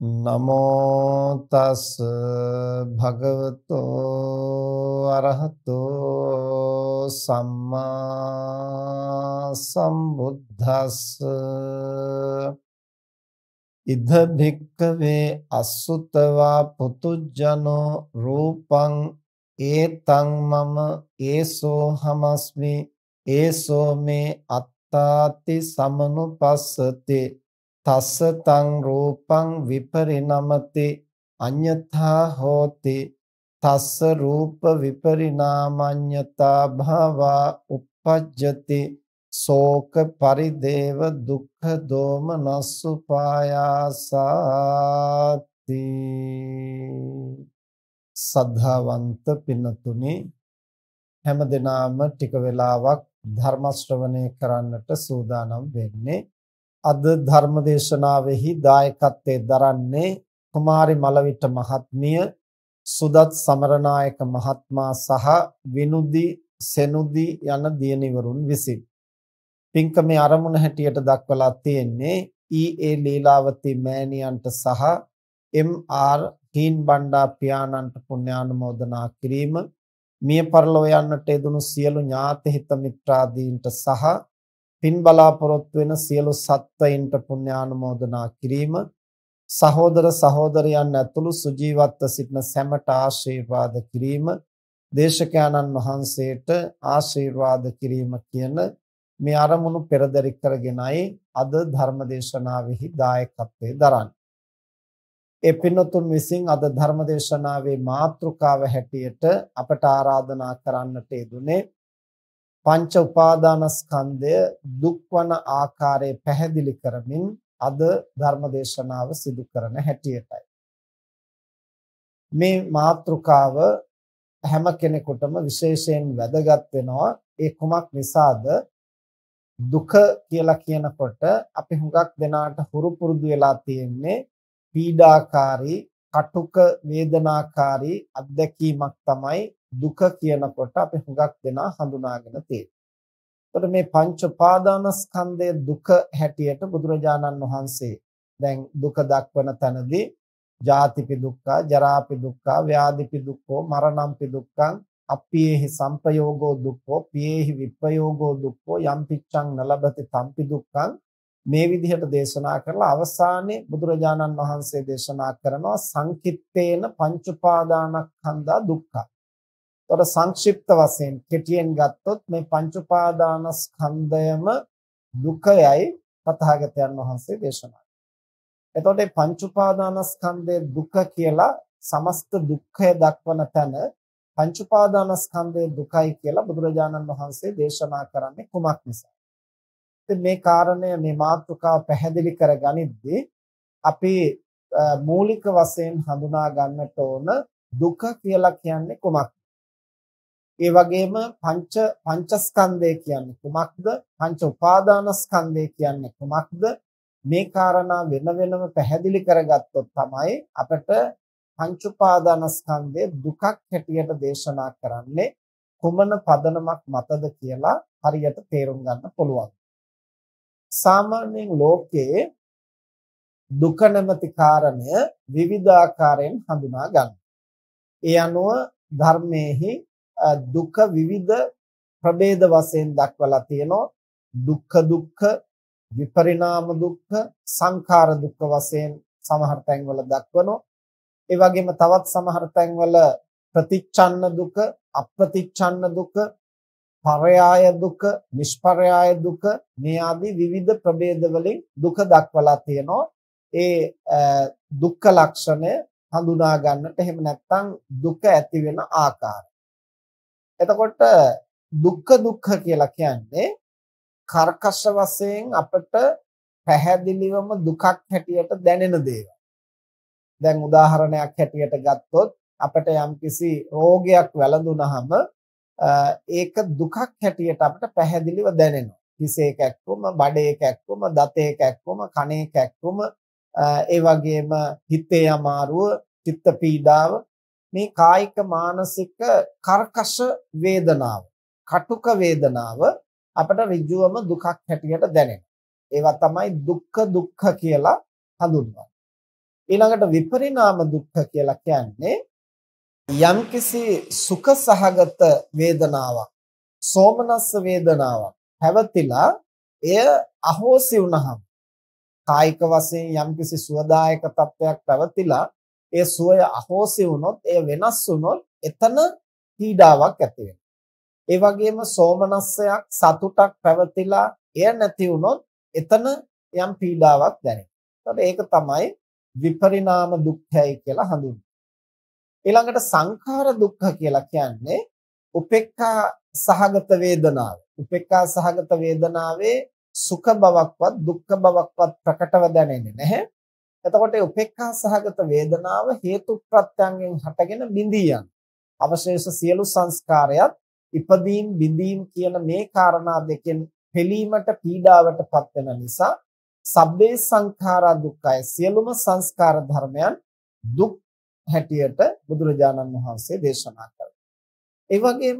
නමෝ තස් භගවතෝ අරහතෝ සම්මා සම්බුද්දස් ඉද භික්කවේ අසුතවා පුතුජනෝ රූපං ඒතං මම ඒසෝ හමස්මි ඒසෝ මේ අත්තාති සමනුපස්සතේ තස්ස තං රූපං විපරිණමති අඤ්ඤතා හෝති තස්ස රූප විපරිණාමඤ්ඤතා භවා uppajjati ශෝක පරිදේව දුක්ඛ දෝමනස්සුපායාසති සද්ධාවන්ත පින්නතුනි හැම දිනාම ටික වෙලාවක් ධර්ම ශ්‍රවණය කරන්නට සූදානම් වෙන්නේ අද ධර්ම දේශනාවෙහි දායකත්වයෙන් දරන්නේ කුමාරි මලවිට මහත්මිය සුදත් සමරනායක මහත්මයා සහ විනුදි සෙනුදි යන දියණිවරුන් විසින් පින්කමේ ආරමුණ හැටියට දක්වලා තියෙන්නේ ඊ.ඒ. ලීලාවති මෑණියන්ට සහ එම්.ආර්. හීන් බණ්ඩා පියාණන්ට පුණ්‍යානුමෝදනා කිරීම මිය පරලෝ යන්නට එදුණු සියලු ඥාති හිත මිත්‍රාදීන්ට සහ පින් බලාපොරොත්තු වෙන සියලු සත්වයින්ට පුණ්‍යානුමෝදනා කිරීම සහෝදර සහෝදරයන් ඇතුළු සුජීවත්ව සිටින සැමට ආශිර්වාද කිරීම දේශකයන්න් වහන්සේට ආශිර්වාද කිරීම කියන මේ අරමුණු පෙරදරි කරගෙනයි අද ධර්ම දේශනාවෙහි දායකත්වයේ දරන්නේ. ඒ පින්නතුන් විසින් අද ධර්ම දේශනාවේ මාතෘකාව හැටියට අපට ආරාධනා කරන්නට යෙදුනේ පංච උපාදානස්කන්ධය දුක් වන ආකාරය පැහැදිලි කරමින් අද ධර්ම දේශනාව සිදු කරන හැටියටයි මේ මාතෘකාව හැම කෙනෙකුටම විශේෂයෙන් වැදගත් වෙනවා ඒ කුමක් නිසාද දුක කියලා කියනකොට අපි හුඟක් දෙනාට හුරු පුරුදු වෙලා තියෙන්නේ පීඩාකාරී කටුක වේදනාකාරී අත්දැකීමක් තමයි දුක කියනකොට අපි හුඟක් දෙනා හඳුනාගෙන තියෙනවා. එතකොට මේ පංච උපාදානස්කන්ධයේ දුක හැටියට බුදුරජාණන් වහන්සේ දැන් දුක දක්වන තැනදී ජාතිපි දුක්ඛ, ජරාපි දුක්ඛ, ව්‍යාධිපි දුක්ඛෝ, මරණම්පි දුක්ඛං, අප්පියේහි සංපයෝගෝ දුක්ඛෝ, පියේහි විප්පයෝගෝ දුක්ඛෝ, යම්පිච්ඡං නලබති තම්පි දුක්ඛං මේ විදිහට දේශනා කරලා අවසානයේ බුදුරජාණන් වහන්සේ දේශනා කරනවා සංකිට්ඨේන පංච උපාදානස්කන්ධා දුක්ඛා එතකොට සංක්ෂිප්ත වශයෙන් කෙටියෙන් ගත්තොත් මේ පංච උපාදානස්කන්ධයම දුකයයි තථාගතයන් වහන්සේ දේශනා කළේ. එතකොට මේ පංච උපාදානස්කන්ධයේ දුක කියලා සමස්ත දුක්ඛය දක්වන තැන පංච උපාදානස්කන්ධයේ දුකයි කියලා බුදුරජාණන් වහන්සේ දේශනා කරන්නේ කුමක් නිසා? ඉතින් මේ කාරණය මේ මාතෘකාව පැහැදිලි කරගනිද්දී අපි මූලික වශයෙන් හඳුනා ගන්නට ඕන දුක කියලා කියන්නේ කුමක්ද? ඒ වගේම පංච පංචස්කන්ධය කියන්නේ කුමක්ද? පංච උපාදානස්කන්ධය කියන්නේ කුමක්ද? මේ காரணා වෙන වෙනම පැහැදිලි කරගත්තොත් තමයි අපට පංච උපාදානස්කන්ධය දුකක් හැටියට දේශනා කරන්නේ කුමන පදනමක් මතද කියලා හරියට තේරුම් ගන්න පුළුවන්. සාමාන්‍යයෙන් ලෝකයේ දුක නැමැති කාරණය විවිධාකාරයෙන් හඳුනා ගන්න. ඒ අනුව ධර්මයේහි දුක විවිධ ප්‍රභේද වශයෙන් දක්වලා තියෙනවා දුක්ඛ දුක්ඛ විපරිණාම දුක්ඛ සංඛාර දුක්ඛ වශයෙන් සමහර තැන්වල දක්වනවා ඒ වගේම තවත් සමහර තැන්වල ප්‍රතිච්ඡන්න දුක අප්‍රතිච්ඡන්න දුක පරයාය දුක නිෂ්පරයාය දුක මේ ආදී විවිධ ප්‍රභේද වලින් දුක දක්වලා තියෙනවා ඒ දුක්ඛ ලක්ෂණය හඳුනා ගන්නට එහෙම නැත්නම් දුක ඇති වෙන ආකාරය එතකොට දුක්ඛ දුක්ඛ කියලා කියන්නේ කර්කශ වශයෙන් අපට පැහැදිලිවම දුකක් හැටියට දැනෙන දේවල්. දැන් උදාහරණයක් හැටියට ගත්තොත් අපිට යම්කිසි රෝගයක් වැළඳුනහම ඒක දුකක් හැටියට අපිට පැහැදිලිව දැනෙනවා. හිසේ කැක්කුම, බඩේ කැක්කුම, දතේ කැක්කුම, කනේ කැක්කුම, ඒ වගේම හිතේ අමාරුව, චිත්ත පීඩාව මේ කායික මානසික කර්කශ වේදනාව, කටුක වේදනාව අපට ඍජුවම දුකක් හැටියට දැනෙන. ඒවා තමයි දුක්ඛ දුක්ඛ කියලා හඳුන්වන්නේ. ඊළඟට විපරිණාම දුක්ඛ කියලා කියන්නේ යම්කිසි සුඛ සහගත වේදනාවක්, සෝමනස්ස වේදනාවක් පැවතිලා එය අහෝසි වුණහම කායික වශයෙන් යම්කිසි සුවදායක තත්වයක් පැවතිලා ඒ සුවය අහෝසි වුණොත්, ඒ වෙනස් වුණොත් එතන පීඩාවක් ඇති වෙනවා. ඒ වගේම සෝමනස්සයක් සතුටක් පැවතිලා එය නැති වුණොත් එතන යම් පීඩාවක් දැනෙනවා. ඒතකොට ඒක තමයි විපරිණාම දුක්ඛයයි කියලා හඳුන්වන්නේ. ඊළඟට සංඛාර දුක්ඛ කියලා කියන්නේ උපේක්ඛා සහගත වේදනාව. උපේක්ඛා සහගත වේදනාවේ සුඛ බවක්වත් දුක්ඛ බවක්වත් ප්‍රකටව දැනෙන්නේ නැහැ. එතකොට උපේක්ඛා සහගත වේදනාව හේතු ප්‍රත්‍යයෙන් හටගෙන බිඳී අවශේෂ සියලු සංස්කාරයත් ඉපදීම් බිඳීම් කියන මේ காரணා දෙකෙන් පෙලීමට පීඩාවටපත් වෙන නිසා සබ්බේ සංඛාරා දුක්ඛය සියලුම සංස්කාර ධර්මයන් දුක් හැටියට බුදුරජාණන් වහන්සේ දේශනා කළා. ඒ වගේම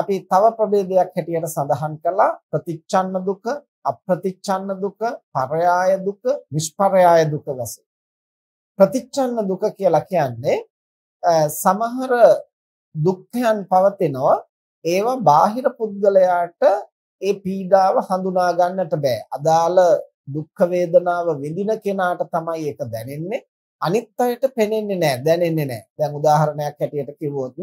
අපි තව ප්‍රභේදයක් හැටියට සඳහන් කළා ප්‍රතිච්ඡන්න දුක, අප්‍රතිච්ඡන්න දුක, පරයාය දුක, විස්පරයාය දුක වශයෙන්. ප්‍රතිච්ඡන්න දුක කියලා කියන්නේ සමහර දුක්ඛයන් පවතිනවා ඒවා බාහිර පුද්ගලයාට ඒ පීඩාව හඳුනා ගන්නට බෑ. අදාළ දුක් වේදනාව විඳින කෙනාට තමයි ඒක දැනෙන්නේ. අනිත් අයට පෙනෙන්නේ නෑ, දැනෙන්නේ නෑ. දැන් උදාහරණයක් ඇටියට කිව්වොත්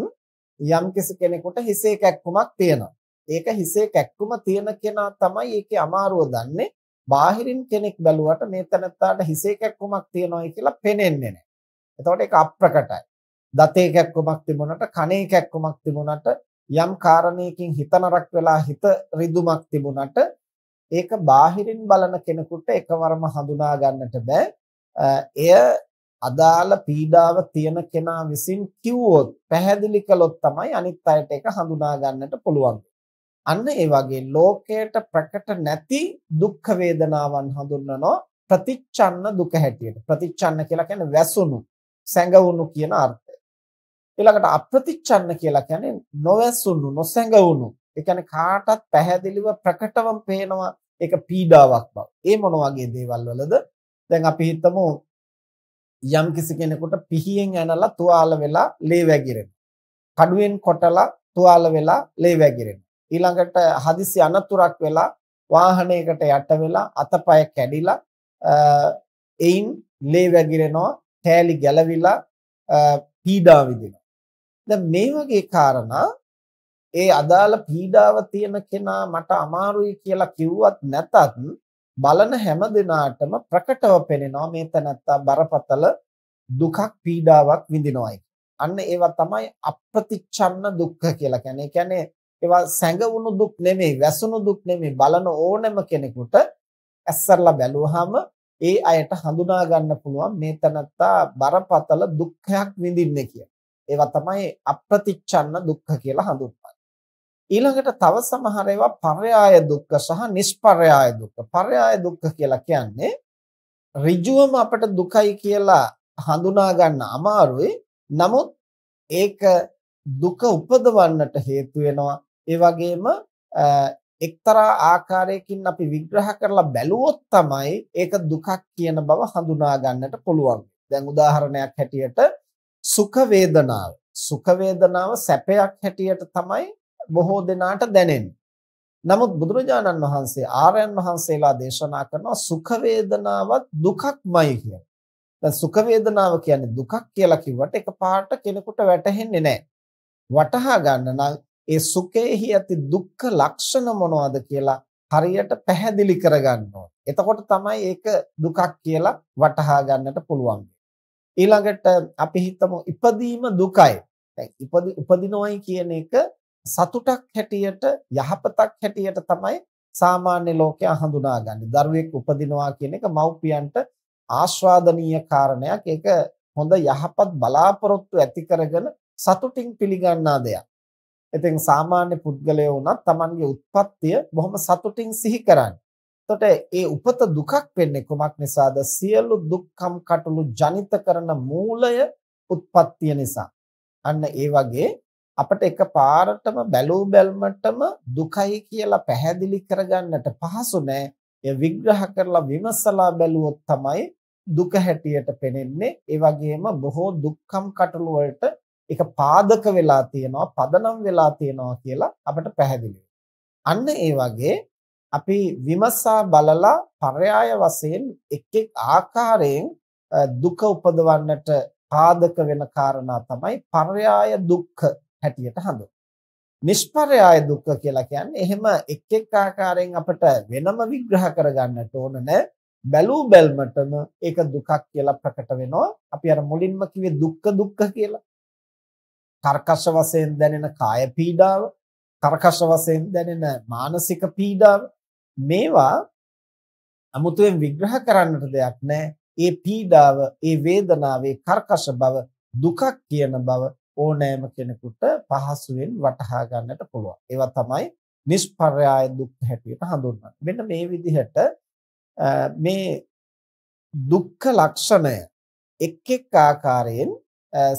යම් කෙනෙකුට හිසේ කැක්කුමක් තියෙනවා. ඒක හිසේ කැක්කුම තියෙන කෙනා තමයි ඒකේ අමාරුව දන්නේ. බාහිරින් කෙනෙක් බැලුවට මේ තනත්තාට හිසේ කැක්කුමක් තියෙනවායි කියලා පේන්නේ නැහැ. එතකොට ඒක අප්‍රකටයි. දතේ කැක්කුමක් තිබුණාට කනේ කැක්කුමක් තිබුණාට යම් කාරණයකින් හිතනරක් වෙලා හිත රිදුමක් තිබුණාට ඒක බාහිරින් බලන කෙනෙකුට එකවරම හඳුනා ගන්නට බෑ. එය අදාළ පීඩාව තියෙන කෙනා විසින් කිව්වොත් පැහැදිලි කළොත් තමයි අනිත් අයට ඒක හඳුනා ගන්නට පුළුවන්. අන්න ඒ වගේ ලෝකයට ප්‍රකට නැති දුක් වේදනාවන් හඳුන්වනවා ප්‍රතිච්ඡන්න දුක හැටියට. ප්‍රතිච්ඡන්න කියලා කියන්නේ වැසුණු, සැඟවුණු කියන අර්ථය. ඊළඟට අප්‍රතිච්ඡන්න කියලා කියන්නේ නොවැසුණු, නොසැඟවුණු. ඒ කියන්නේ කාටත් පැහැදිලිව ප්‍රකටවම පේනවා ඒක පීඩාවක් බව. ඒ මොන වගේ දේවල් වලද? දැන් අපි හිතමු යම් කිසි කෙනෙකුට පිහියෙන් ඇනලා තුවාල වෙලා ලේ වැගිරෙනවා. කඩුවෙන් කොටලා තුවාල වෙලා ලේ වැගිරෙනවා. ඊළඟට හදිසි අනතුරක් වෙලා වාහනයකට යට වෙලා අතපය කැඩිලා එයින් ලේ වැగిරෙනවා තෑලි ගැලවිලා පීඩා විඳිනවා දැන් මේ වගේ කාරණා ඒ අදාළ පීඩාව තියෙන කෙනා මට අමාරුයි කියලා කිව්වත් නැතත් බලන හැම දිනාටම ප්‍රකටව පෙනෙනවා මේ තනත්තා බරපතල දුකක් පීඩාවක් විඳිනවායි. අන්න ඒවා තමයි අප්‍රතිච්ඡන්න දුක්ඛ කියලා කියන්නේ. ඒ කියන්නේ ඒවා සැඟවුණු දුක් නෙමෙයි, වැසුණු දුක් නෙමෙයි. බලන ඕනෑම කෙනෙකුට ඇස්සරලා බැලුවාම ඒ අයට හඳුනා ගන්න පුළුවන් මේ තනත්තා බරපතල දුක්ඛයක් විඳින්නේ කියලා. ඒවා තමයි අප්‍රතිච්ඡන්න දුක්ඛ කියලා හඳුන්වන්නේ. ඊළඟට තව සමහර ඒවා පරයාය දුක්ඛ සහ නිෂ්පරයාය දුක්ඛ. පරයාය දුක්ඛ කියලා කියන්නේ ඍජුවම අපට දුකයි කියලා හඳුනා ගන්න අමාරුයි. නමුත් ඒක දුක උපදවන්නට හේතු වෙනවා ඒ වගේම එක්තරා ආකාරයකින් අපි විග්‍රහ කරලා බැලුවොත් තමයි ඒක දුකක් කියන බව හඳුනා ගන්නට පුළුවන්. දැන් උදාහරණයක් හැටියට සුඛ වේදනාව. සුඛ වේදනාව සැපයක් හැටියට තමයි බොහෝ දෙනාට දැනෙන්නේ. නමුත් බුදුරජාණන් වහන්සේ ආර්යයන් වහන්සේලා දේශනා කරනවා සුඛ වේදනාවත් දුකක්මයි කියලා. දැන් සුඛ වේදනාව කියන්නේ දුකක් කියලා කිව්වට එකපාරට කෙනෙකුට වැටහෙන්නේ නැහැ. වටහා ගන්න නම් ඒ සුඛයෙහි ඇති දුක්ඛ ලක්ෂණ මොනවද කියලා හරියට පැහැදිලි කරගන්න ඕනේ. එතකොට තමයි ඒක දුකක් කියලා වටහා ගන්නට පුළුවන්. ඊළඟට අපි හිතමු ඉපදීම දුකයි. දැන් ඉපදිනොයි කියන එක සතුටක් හැටියට යහපතක් හැටියට තමයි සාමාන්‍ය ලෝකයා හඳුනාගන්නේ. දරුවෙක් උපදිනවා කියන එක මව්පියන්ට ආස්වාදනීය කාරණයක්. ඒක හොඳ යහපත් බලාපොරොත්තු ඇති කරගෙන සතුටින් පිළිගන්නා දෙයක්. ඉතින් සාමාන්‍ය පුද්ගලයෝ වුණත් Tamanගේ උත්පත්තිය බොහොම සතුටින් සිහි කරන්නේ. එතකොට ඒ උපත දුකක් වෙන්නේ කොමක් නිසාද? සියලු දුක්ඛම් කටළු ජනිත කරන මූලය උත්පත්තිය නිසා. අන්න ඒ වගේ අපිට එකපාරටම බැලූ බැල්මටම දුකයි කියලා පැහැදිලි කරගන්නට පහසු නෑ. ඒ විග්‍රහ කරලා විමසලා බැලුවොත් තමයි දුක හැටියට පෙනෙන්නේ. ඒ වගේම බොහෝ දුක්ඛම් කටළු වලට ඒක පාදක වෙලා තියෙනවා පදනම් වෙලා තියෙනවා කියලා අපට පැහැදිලි අන්න ඒ වගේ අපි විමසා බලලා පర్యాయ වශයෙන් එක් එක් ආකාරයෙන් දුක උපදවන්නට පාදක වෙන කාරණා තමයි පర్యాయ දුක්ඛ හැටියට හඳුන්වන්නේ. නිෂ්පර්යාය දුක්ඛ කියලා කියන්නේ එහෙම එක් එක් ආකාරයෙන් අපට වෙනම විග්‍රහ කරගන්නට ඕන නැ බැලූ බැල්මටම ඒක දුකක් කියලා ප්‍රකට වෙනවා. අපි අර මුලින්ම කිව්වේ දුක්ඛ දුක්ඛ කියලා. කර්කශ වශයෙන් දැනෙන කාය පීඩාව, කර්කශ වශයෙන් දැනෙන මානසික පීඩාව මේවා අමුතුවෙන් විග්‍රහ කරන්නට දෙයක් නැහැ. ඒ පීඩාව, ඒ වේදනාවේ කර්කශ බව, දුකක් කියන බව ඕනෑම කෙනෙකුට පහසුවෙන් වටහා ගන්නට පුළුවන්. ඒවා තමයි නිෂ්පර්යාය දුක් හැටියට හඳුන්වන්නේ. මෙන්න මේ විදිහට මේ දුක්ඛ ලක්ෂණය එක් එක් ආකාරයෙන්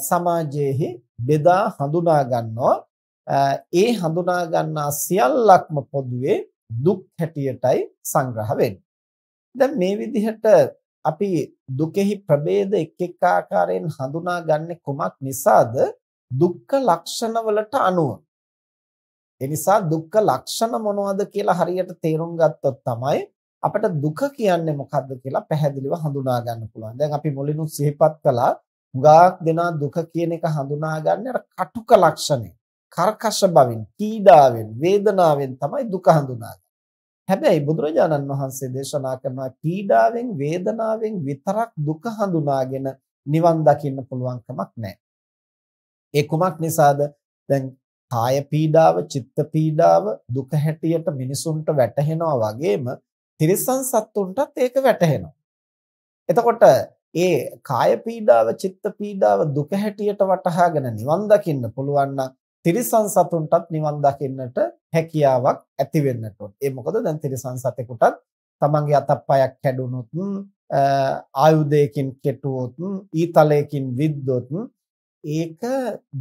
සමාජයේහි බෙදා හඳුනා ගන්නවා ඒ හඳුනා ගන්නා සියල්ලක්ම පොදුවේ දුක් හැටියටයි සංග්‍රහ වෙන්නේ. දැන් මේ විදිහට අපි දුකෙහි ප්‍රභේද එක් එක් ආකාරයෙන් හඳුනාගන්නේ කොමක් නිසාද? දුක්ඛ ලක්ෂණවලට අනුව. ඒ නිසා දුක්ඛ ලක්ෂණ මොනවද කියලා හරියට තේරුම් ගත්තොත් තමයි අපිට දුක කියන්නේ මොකද්ද කියලා පැහැදිලිව හඳුනා ගන්න පුළුවන්. දැන් අපි මුලිනුත් සිහිපත් කළා හුඟක් දෙනා දුක කියන එක හඳුනාගන්නේ අර කටුක ලක්ෂණය. කර්කශ බවින්, කීඩාවෙන්, වේදනාවෙන් තමයි දුක හඳුනාගන්නේ. හැබැයි බුදුරජාණන් වහන්සේ දේශනා කරන පීඩාවෙන්, වේදනාවෙන් විතරක් දුක හඳුනාගෙන නිවන් දකින්න පුළුවන් කමක් නැහැ. ඒ කුමක් නිසාද? දැන් කාය පීඩාව, චිත්ත පීඩාව දුක හැටියට මිනිසුන්ට වැටහෙනවා වගේම තිරිසන් සත්තුන්ටත් ඒක වැටහෙනවා. එතකොට ඒ කාය පීඩාව, චිත්ත පීඩාව දුක හැටියට වටහාගෙන නිවන් දකින්න පුළුවන් නම් තිරිසන් සතුන්ටත් නිවන් දකින්නට හැකියාවක් ඇති වෙන්නට ඕන. ඒ මොකද දැන් තිරිසන් සතෙකුටත් තමන්ගේ අතප්පයක් කැඩුනොත්, ආයුධයකින් කෙටුවොත්, ඊතලයකින් විද්දොත් ඒක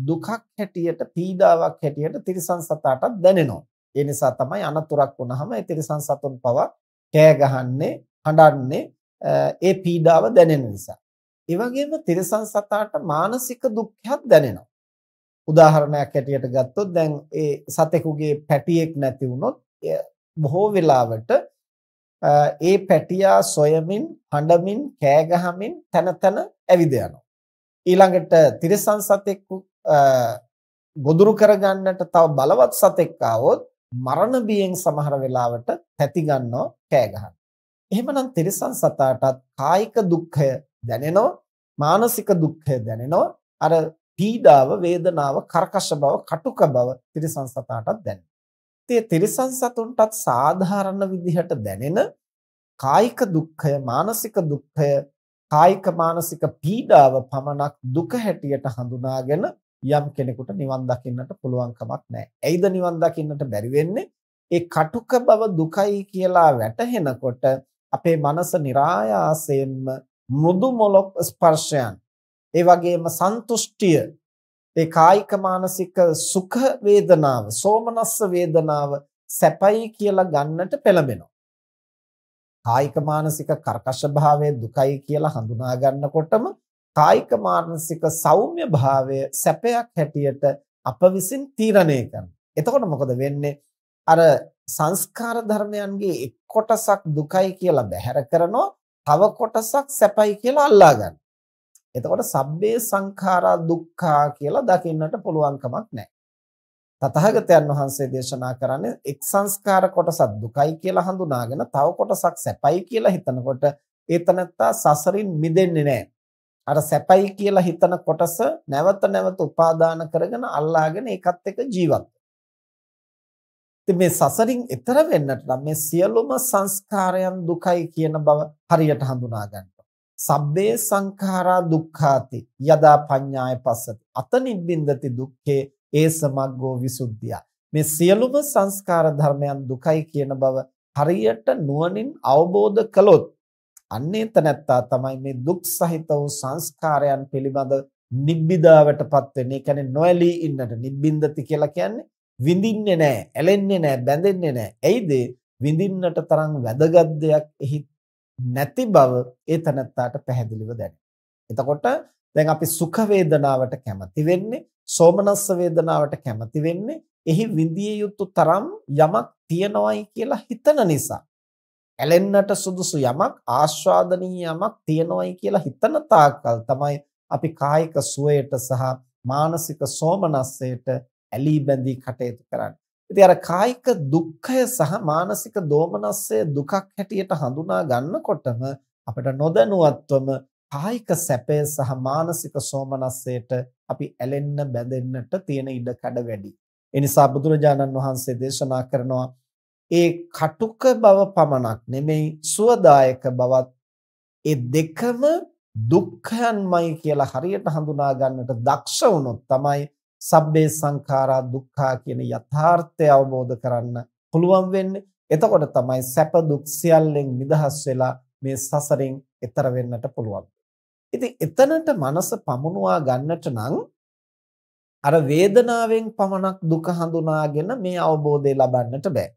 දුකක් හැටියට, පීඩාවක් හැටියට තිරිසන් සතාටත් දැනෙනවා. ඒ නිසා තමයි අනතුරක් වුණාම ඒ තිරිසන් සතුන් පවා කෑ ගහන්නේ, හඬන්නේ ඒ පීඩාව දැනෙන නිසා. ඒ වගේම තිරසන් සතාට මානසික දුක්ඛයක් දැනෙනවා. උදාහරණයක් ඇටියට ගත්තොත් දැන් ඒ සතෙකුගේ පැටියෙක් නැති වුණොත් බොහෝ වෙලාවට ඒ පැටියා සොයමින්, හඬමින්, කෑ ගහමින් තනතන ඇවිද යනවා. ඊළඟට තිරසන් සතෙකු ගොදුරු කරගන්නට තව බලවත් සතෙක් ආවොත් මරණ බියෙන් සමහර වෙලාවට තැති ගන්නවා, කෑ ගහනවා. එහෙමනම් තිරිසන් සතාටත් කායික දුක්ඛය දැනෙනවා මානසික දුක්ඛය දැනෙනවා අර පීඩාව වේදනාව කරකශ බව කටුක බව තිරිසන් සතාටත් දැනෙනවා ඉතින් තිරිසන් සතුන්ටත් සාධාරණ විදිහට දැනෙන කායික දුක්ඛය මානසික දුක්ඛය කායික මානසික පීඩාව පමණක් දුක හැටියට හඳුනාගෙන යම් කෙනෙකුට නිවන් දකින්නට පුළුවන් කමක් නැහැ. එයිද නිවන් දකින්නට බැරි වෙන්නේ? ඒ කටුක බව දුකයි කියලා වැටහෙනකොට අපේ මනස નિરાයාසයෙන්ම මෘදු මොලොක් ස්පර්ශයන් ඒ වගේම සන්තුෂ්ටිය ඒ කායික මානසික සුඛ වේදනාව සෝමනස්ස වේදනාව සැපයි කියලා ගන්නට පෙළඹෙනවා කායික මානසික කර්කශ භාවය දුකයි කියලා හඳුනා ගන්නකොටම කායික මානසික සෞම්‍ය භාවය සැපයක් හැටියට අප විසින් තීරණය කරනවා එතකොට මොකද වෙන්නේ අර සංස්කාර ධර්මයන්ගේ එක් කොටසක් දුකයි කියලා බැහැර කරනවා තව කොටසක් සැපයි කියලා අල්ලා ගන්න. එතකොට සබ්බේ සංඛාරා දුක්ඛා කියලා දකින්නට පුළුවන් කමක් නැහැ. තථාගතයන් වහන්සේ දේශනා කරන්නේ එක් සංස්කාර කොටසක් දුකයි කියලා හඳුනාගෙන තව කොටසක් සැපයි කියලා හිතනකොට ඒතනත්තා සසරින් මිදෙන්නේ නැහැ. අර සැපයි කියලා හිතන කොටස නැවත නැවත උපාදාන කරගෙන අල්ලාගෙන ඒකත් එක්ක ජීවත් ඉතින් මේ සසරින් එතර වෙන්නට නම් මේ සියලුම සංස්කාරයන් දුකයි කියන බව හරියට හඳුනා ගන්න. සබ්බේ සංඛාරා දුක්ඛාති යදා පඤ්ඤාය පස්සති අතනිබ්බින්දති දුක්ඛේ ඒ සමග්ගෝ විසුද්ධිය මේ සියලුම සංස්කාර ධර්මයන් දුකයි කියන බව හරියට නුවණින් අවබෝධ කළොත් අන්නේ තනත්තා තමයි මේ දුක් සහිත වූ සංස්කාරයන් පිළිබඳ නිබ්බිදාවටපත් වෙන්නේ. ඒ කියන්නේ නොඇලී ඉන්නට නිබ්බින්දති කියලා කියන්නේ විඳින්නේ නැහැ, ඇලෙන්නේ නැහැ, බැඳෙන්නේ නැහැ. එයිද විඳින්නට තරම් වැදගත් දෙයක් එහි නැති බව ඒ තනත්තාට පැහැදිලිව දැනේ. එතකොට දැන් අපි සුඛ වේදනාවට කැමති වෙන්නේ, සෝමනස්ස වේදනාවට කැමති වෙන්නේ, එහි විඳිය යුතු තරම් යමක් තියනවායි කියලා හිතන නිසා. ඇලෙන්නට සුදුසු යමක්, ආස්වාදනීය යමක් තියනවායි කියලා හිතන තාක්කල් තමයි අපි කායික සුවයට සහ මානසික සෝමනස්සයට ඇලී බැඳී කටයුතු කරන්නේ. ඉතින් අර කායික දුක්ඛය සහ මානසික දෝමනස්සය දුකක් හැටියට හඳුනා ගන්නකොටම අපිට නොදැනුවත්වම කායික සැපය සහ මානසික සෝමනස්සයට අපි ඇලෙන්න බැඳෙන්නට තියෙන ඉඩ කඩ වැඩි. ඒ නිසා බුදුරජාණන් වහන්සේ දේශනා කරනවා ඒ කටුක බව පමණක් නෙමෙයි සුවදායක බවත් ඒ දෙකම දුක්ඛයන්මයි කියලා හරියට හඳුනා ගන්නට දක්ෂ වුණොත් තමයි සබ්බේ සංඛාරා දුක්ඛා කියන යථාර්ථය අවබෝධ කරන්න පුළුවන් වෙන්නේ. එතකොට තමයි සැප දුක් සියල්ලෙන් නිදහස් වෙලා මේ සසරෙන් එතර වෙන්නට පුළුවන්. ඉතින් එතනට මනස පමුණුවා ගන්නට නම් අර වේදනාවෙන් පමණක් දුක හඳුනාගෙන මේ අවබෝධය ලබන්නට බෑ.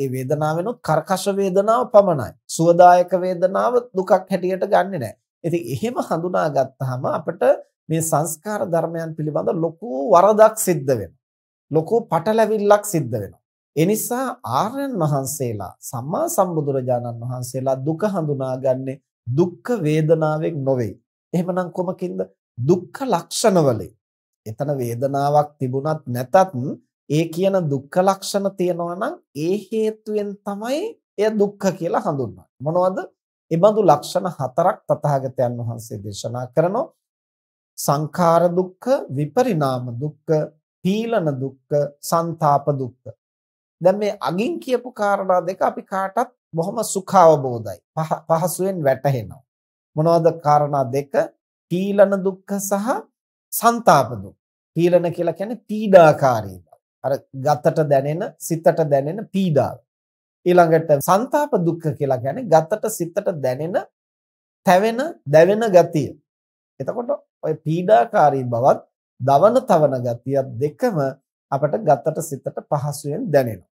ඒ වේදනාවෙනොත් කර්කශ වේදනාව පමණයි. සුවදායක වේදනාව දුකක් හැටියට ගන්නෙ නෑ. ඉතින් එහෙම හඳුනාගත්තාම අපිට මේ සංස්කාර ධර්මයන් පිළිබඳ ලොකු වරදක් සිද්ධ වෙනවා. ලොකු පටලැවිල්ලක් සිද්ධ වෙනවා. ඒ නිසා ආර්යයන් වහන්සේලා සම්මා සම්බුදුරජාණන් වහන්සේලා දුක හඳුනාගන්නේ දුක්ඛ වේදනාවෙන් නොවේ. එහෙමනම් කොමකින්ද? දුක්ඛ ලක්ෂණවලින්. එතන වේදනාවක් තිබුණත් නැතත් ඒ කියන දුක්ඛ ලක්ෂණ තියනවා නම් ඒ හේතුවෙන් තමයි එය දුක්ඛ කියලා හඳුන්වන්නේ. මොනවද? ඒ බඳු ලක්ෂණ හතරක් තථාගතයන් වහන්සේ දේශනා කරනවා. සංඛාර දුක්ඛ, විපරිණාම දුක්ඛ, පීලන දුක්ඛ, සන්තාප දුක්ඛ. දැන් මේ අගින් කියපු කාරණා දෙක අපි කාටත් බොහොම සුඛාවබෝධයි. පහසුවෙන් වැටහෙනවා. මොනවද කාරණා දෙක? පීලන දුක්ඛ සහ සන්තාප දුක්ඛ. පීලන කියලා කියන්නේ පීඩාකාරී බව. අර ගතට දැනෙන, සිතට දැනෙන පීඩාව. ඊළඟට සන්තාප දුක්ඛ කියලා කියන්නේ ගතට සිතට දැනෙන, තැවෙන, දැවෙන ගතිය. එතකොට ඔය පීඩාකාරී බවත් දවන තවන ගතියත් දෙකම අපට ගතට සිතට පහසුවෙන් දැනෙනවා.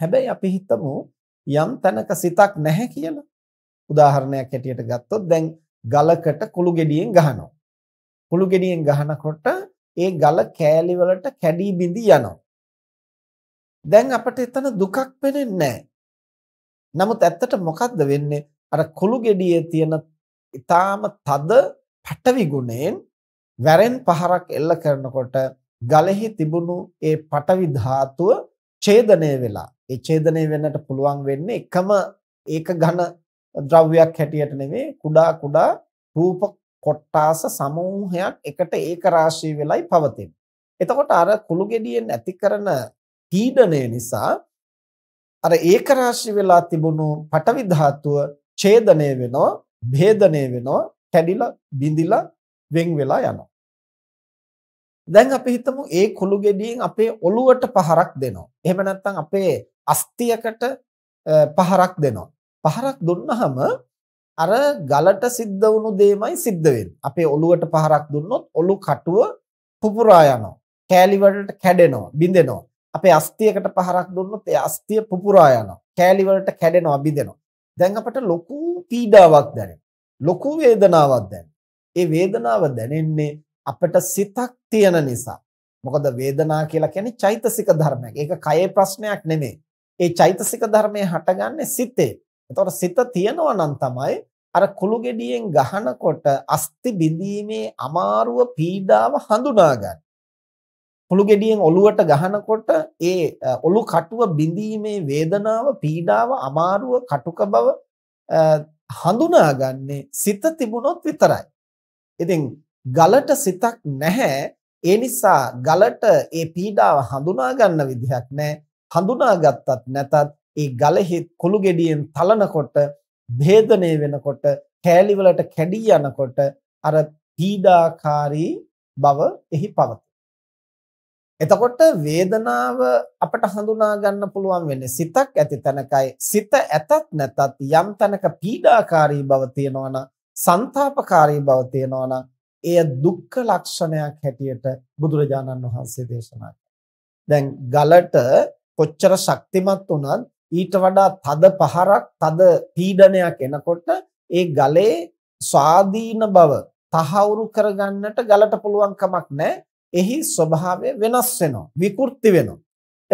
හැබැයි අපි හිතමු යම් තැනක සිතක් නැහැ කියලා. උදාහරණයක් ඇටියට ගත්තොත් දැන් ගලකට කුළු ගෙඩියෙන් ගහනවා. කුළු ගෙඩියෙන් ගහනකොට ඒ ගල කෑලි වලට කැඩී බිඳී යනවා. දැන් අපට එතන දුකක් පේන්නේ නැහැ. නමුත් ඇත්තට මොකද්ද වෙන්නේ? අර කුළු ගෙඩියේ තියෙන ඊටාම තද පටවි ගුණයෙන් වැරෙන් පහරක් එල්ල කරනකොට ගලෙහි තිබුණු ඒ පටවි ධාතුව ඡේදණය වෙලා ඒ ඡේදණය වෙන්නට පුළුවන් වෙන්නේ එකම ඒක ඝන ද්‍රව්‍යයක් හැටියට නෙවෙයි කුඩා කුඩා රූප කොටාස සමූහයක් එකට ඒක රාශී වෙලයි පවතින්නේ. එතකොට අර කුළු ගෙඩියෙන් ඇති කරන පීඩණය නිසා අර ඒක රාශි වෙලා තිබුණු පටවි ධාතුව ඡේදණය වෙනවා භේදණය වෙනවා, කැඩිලා, බිඳිලා, වෙන් වෙලා යනවා. දැන් අපි හිතමු ඒ කුළු ගෙඩියෙන් අපේ ඔළුවට පහරක් දෙනවා. එහෙම නැත්නම් අපේ අස්තියකට පහරක් දෙනවා. පහරක් දුන්නහම අර ගලට සිද්ධ වුණු දෙයමයි සිද්ධ වෙන්නේ. අපේ ඔළුවට පහරක් දුන්නොත් ඔලු කටුව පුපුරා යනවා. කෑලි වලට කැඩෙනවා, බිඳෙනවා. අපේ අස්තියකට පහරක් දුන්නොත් ඒ අස්තිය පුපුරා යනවා. කෑලි වලට කැඩෙනවා, බිඳෙනවා. දැන් අපට ලොකු පීඩාවක් දැනෙන. ලොකු වේදනාවක් දැනෙන. ඒ වේදනාව දැනෙන්නේ අපට සිතක් තියෙන නිසා. මොකද වේදනා කියලා කියන්නේ චෛතසික ධර්මයක්. ඒක කයේ ප්‍රශ්නයක් නෙමෙයි. ඒ චෛතසික ධර්මයේ හටගන්නේ සිතේ. එතකොට සිත තියෙනවා නම් තමයි අර කුළු ගෙඩියෙන් ගහනකොට අස්ති බිඳීමේ අමාරුව පීඩාව හඳුනාගන්න. හොළු ගෙඩියෙන් ඔලුවට ගහනකොට ඒ ඔලු කටුව බිඳීමේ වේදනාව, පීඩාව, අමාරුව, කටුක බව හඳුනාගන්නේ සිත තිබුණොත් විතරයි. ඉතින් ගලට සිතක් නැහැ. ඒ නිසා ගලට ඒ පීඩාව හඳුනා ගන්න විදිහක් නැහැ. හඳුනාගත්තත් නැතත් ඒ ගලෙහි කොළු ගෙඩියෙන් තලනකොට, භේදනය වෙනකොට, කෑලි වලට කැඩී යනකොට අර පීඩාකාරී බව එහි පවතී. එතකොට වේදනාව අපට හඳුනා ගන්න පුළුවන් වෙන්නේ සිතක් ඇති තැනකයි සිත ඇතත් නැතත් යම් තැනක පීඩාකාරී බව තියෙනවනම් සන්තාපකාරී බව තියෙනවනම් එය දුක්ඛ ලක්ෂණයක් හැටියට බුදුරජාණන් වහන්සේ දේශනා දැන් ගලට කොච්චර ශක්තිමත් වුණත් ඊට වඩා තද පහරක් තද පීඩනයක් එනකොට ඒ ගලේ ස්වාධීන බව තහවුරු කරගන්නට ගලට පුළුවන් කමක් නැහැ එහි ස්වභාවය වෙනස් වෙනවා විකෘති වෙනවා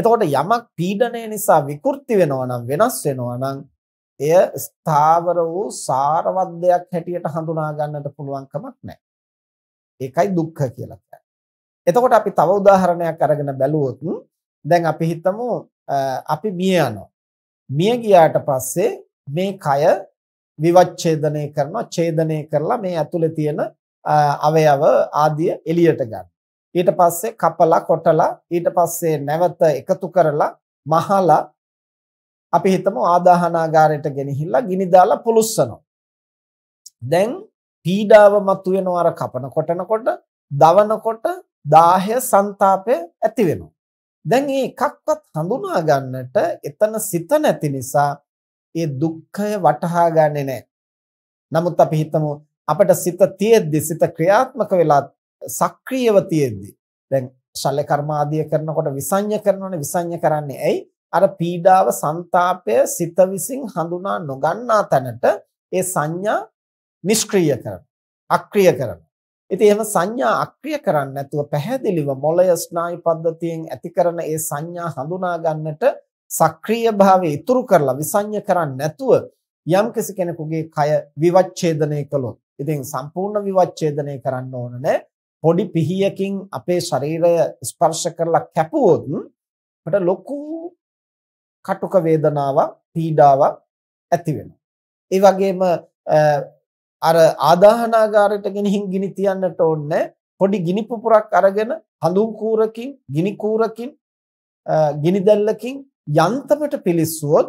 එතකොට යමක් පීඩණය නිසා විකෘති වෙනවා නම් වෙනස් වෙනවා නම් එය ස්ථාවර වූ සාරවත් දෙයක් හැටියට හඳුනා ගන්නට පුළුවන් කමක් නැහැ ඒකයි දුක්ඛ කියලා කියන්නේ එතකොට අපි තව උදාහරණයක් අරගෙන බැලුවොත් දැන් අපි හිතමු අපි මිය යනවා මිය ගියාට පස්සේ මේ කය විවච්ඡේදනය කරනවා ඡේදනය කරලා මේ ඇතුලේ තියෙන අවයව ආදිය එළියට ගන්න ඊට පස්සේ කපලා කොටලා ඊට පස්සේ නැවත එකතු කරලා මහලා අපි හිතමු ආදාහනාගාරයට ගෙනහිල්ලා ගිනි දාලා පුළුස්සනවා. දැන් පීඩාව මතුවෙනවා අර කපන කොටනකොට දවනකොට දාහය ਸੰతాපය ඇති වෙනවා. දැන් මේ එකක්වත් හඳුනා ගන්නට එතන සිත නැති නිසා ඒ දුක්ඛය වටහා ගන්නේ නැහැ. නමුත් අපි හිතමු අපිට සිත තියෙද්දි සිත ක්‍රියාත්මක වෙලා සක්‍රියව තියෙද්දි දැන් ශල්‍ය කර්ම ආදිය කරනකොට විසඤ්ඤ කරනවනේ විසඤ්ඤ කරන්නේ ඇයි අර පීඩාව ਸੰతాපය සිත විසින් හඳුනා නොගන්නා තැනට ඒ සංඥා නිෂ්ක්‍රීය කරන අක්‍රිය කරන ඉතින් එහෙම සංඥා අක්‍රිය කරන්නේ නැතුව පැහැදිලිව මොළය ස්නායු පද්ධතියෙන් ඇති කරන ඒ සංඥා හඳුනා ගන්නට සක්‍රීය භාවය ඉතුරු කරලා විසඤ්ඤ කරන්නේ නැතුව යම්කිසි කෙනෙකුගේ කය විවච්ඡේදනය කළොත් ඉතින් සම්පූර්ණ විවච්ඡේදනය කරන්න ඕන නැහැ පොඩි පිහියකින් අපේ ශරීරය ස්පර්ශ කරලා කැපුවොත් අපට ලොකු කටුක වේදනාවක් පීඩාවක් ඇති වෙනවා. ඒ වගේම අර ආදාහනාගාරයට ගෙනihin ගිනි තියන්නට ඕනේ පොඩි ගිනි පුපුරක් අරගෙන හඳුන් කූරකින් ගිනි කූරකින් ගිනි දැල්ලකින් යන්තමට පිලිස්සුවොත්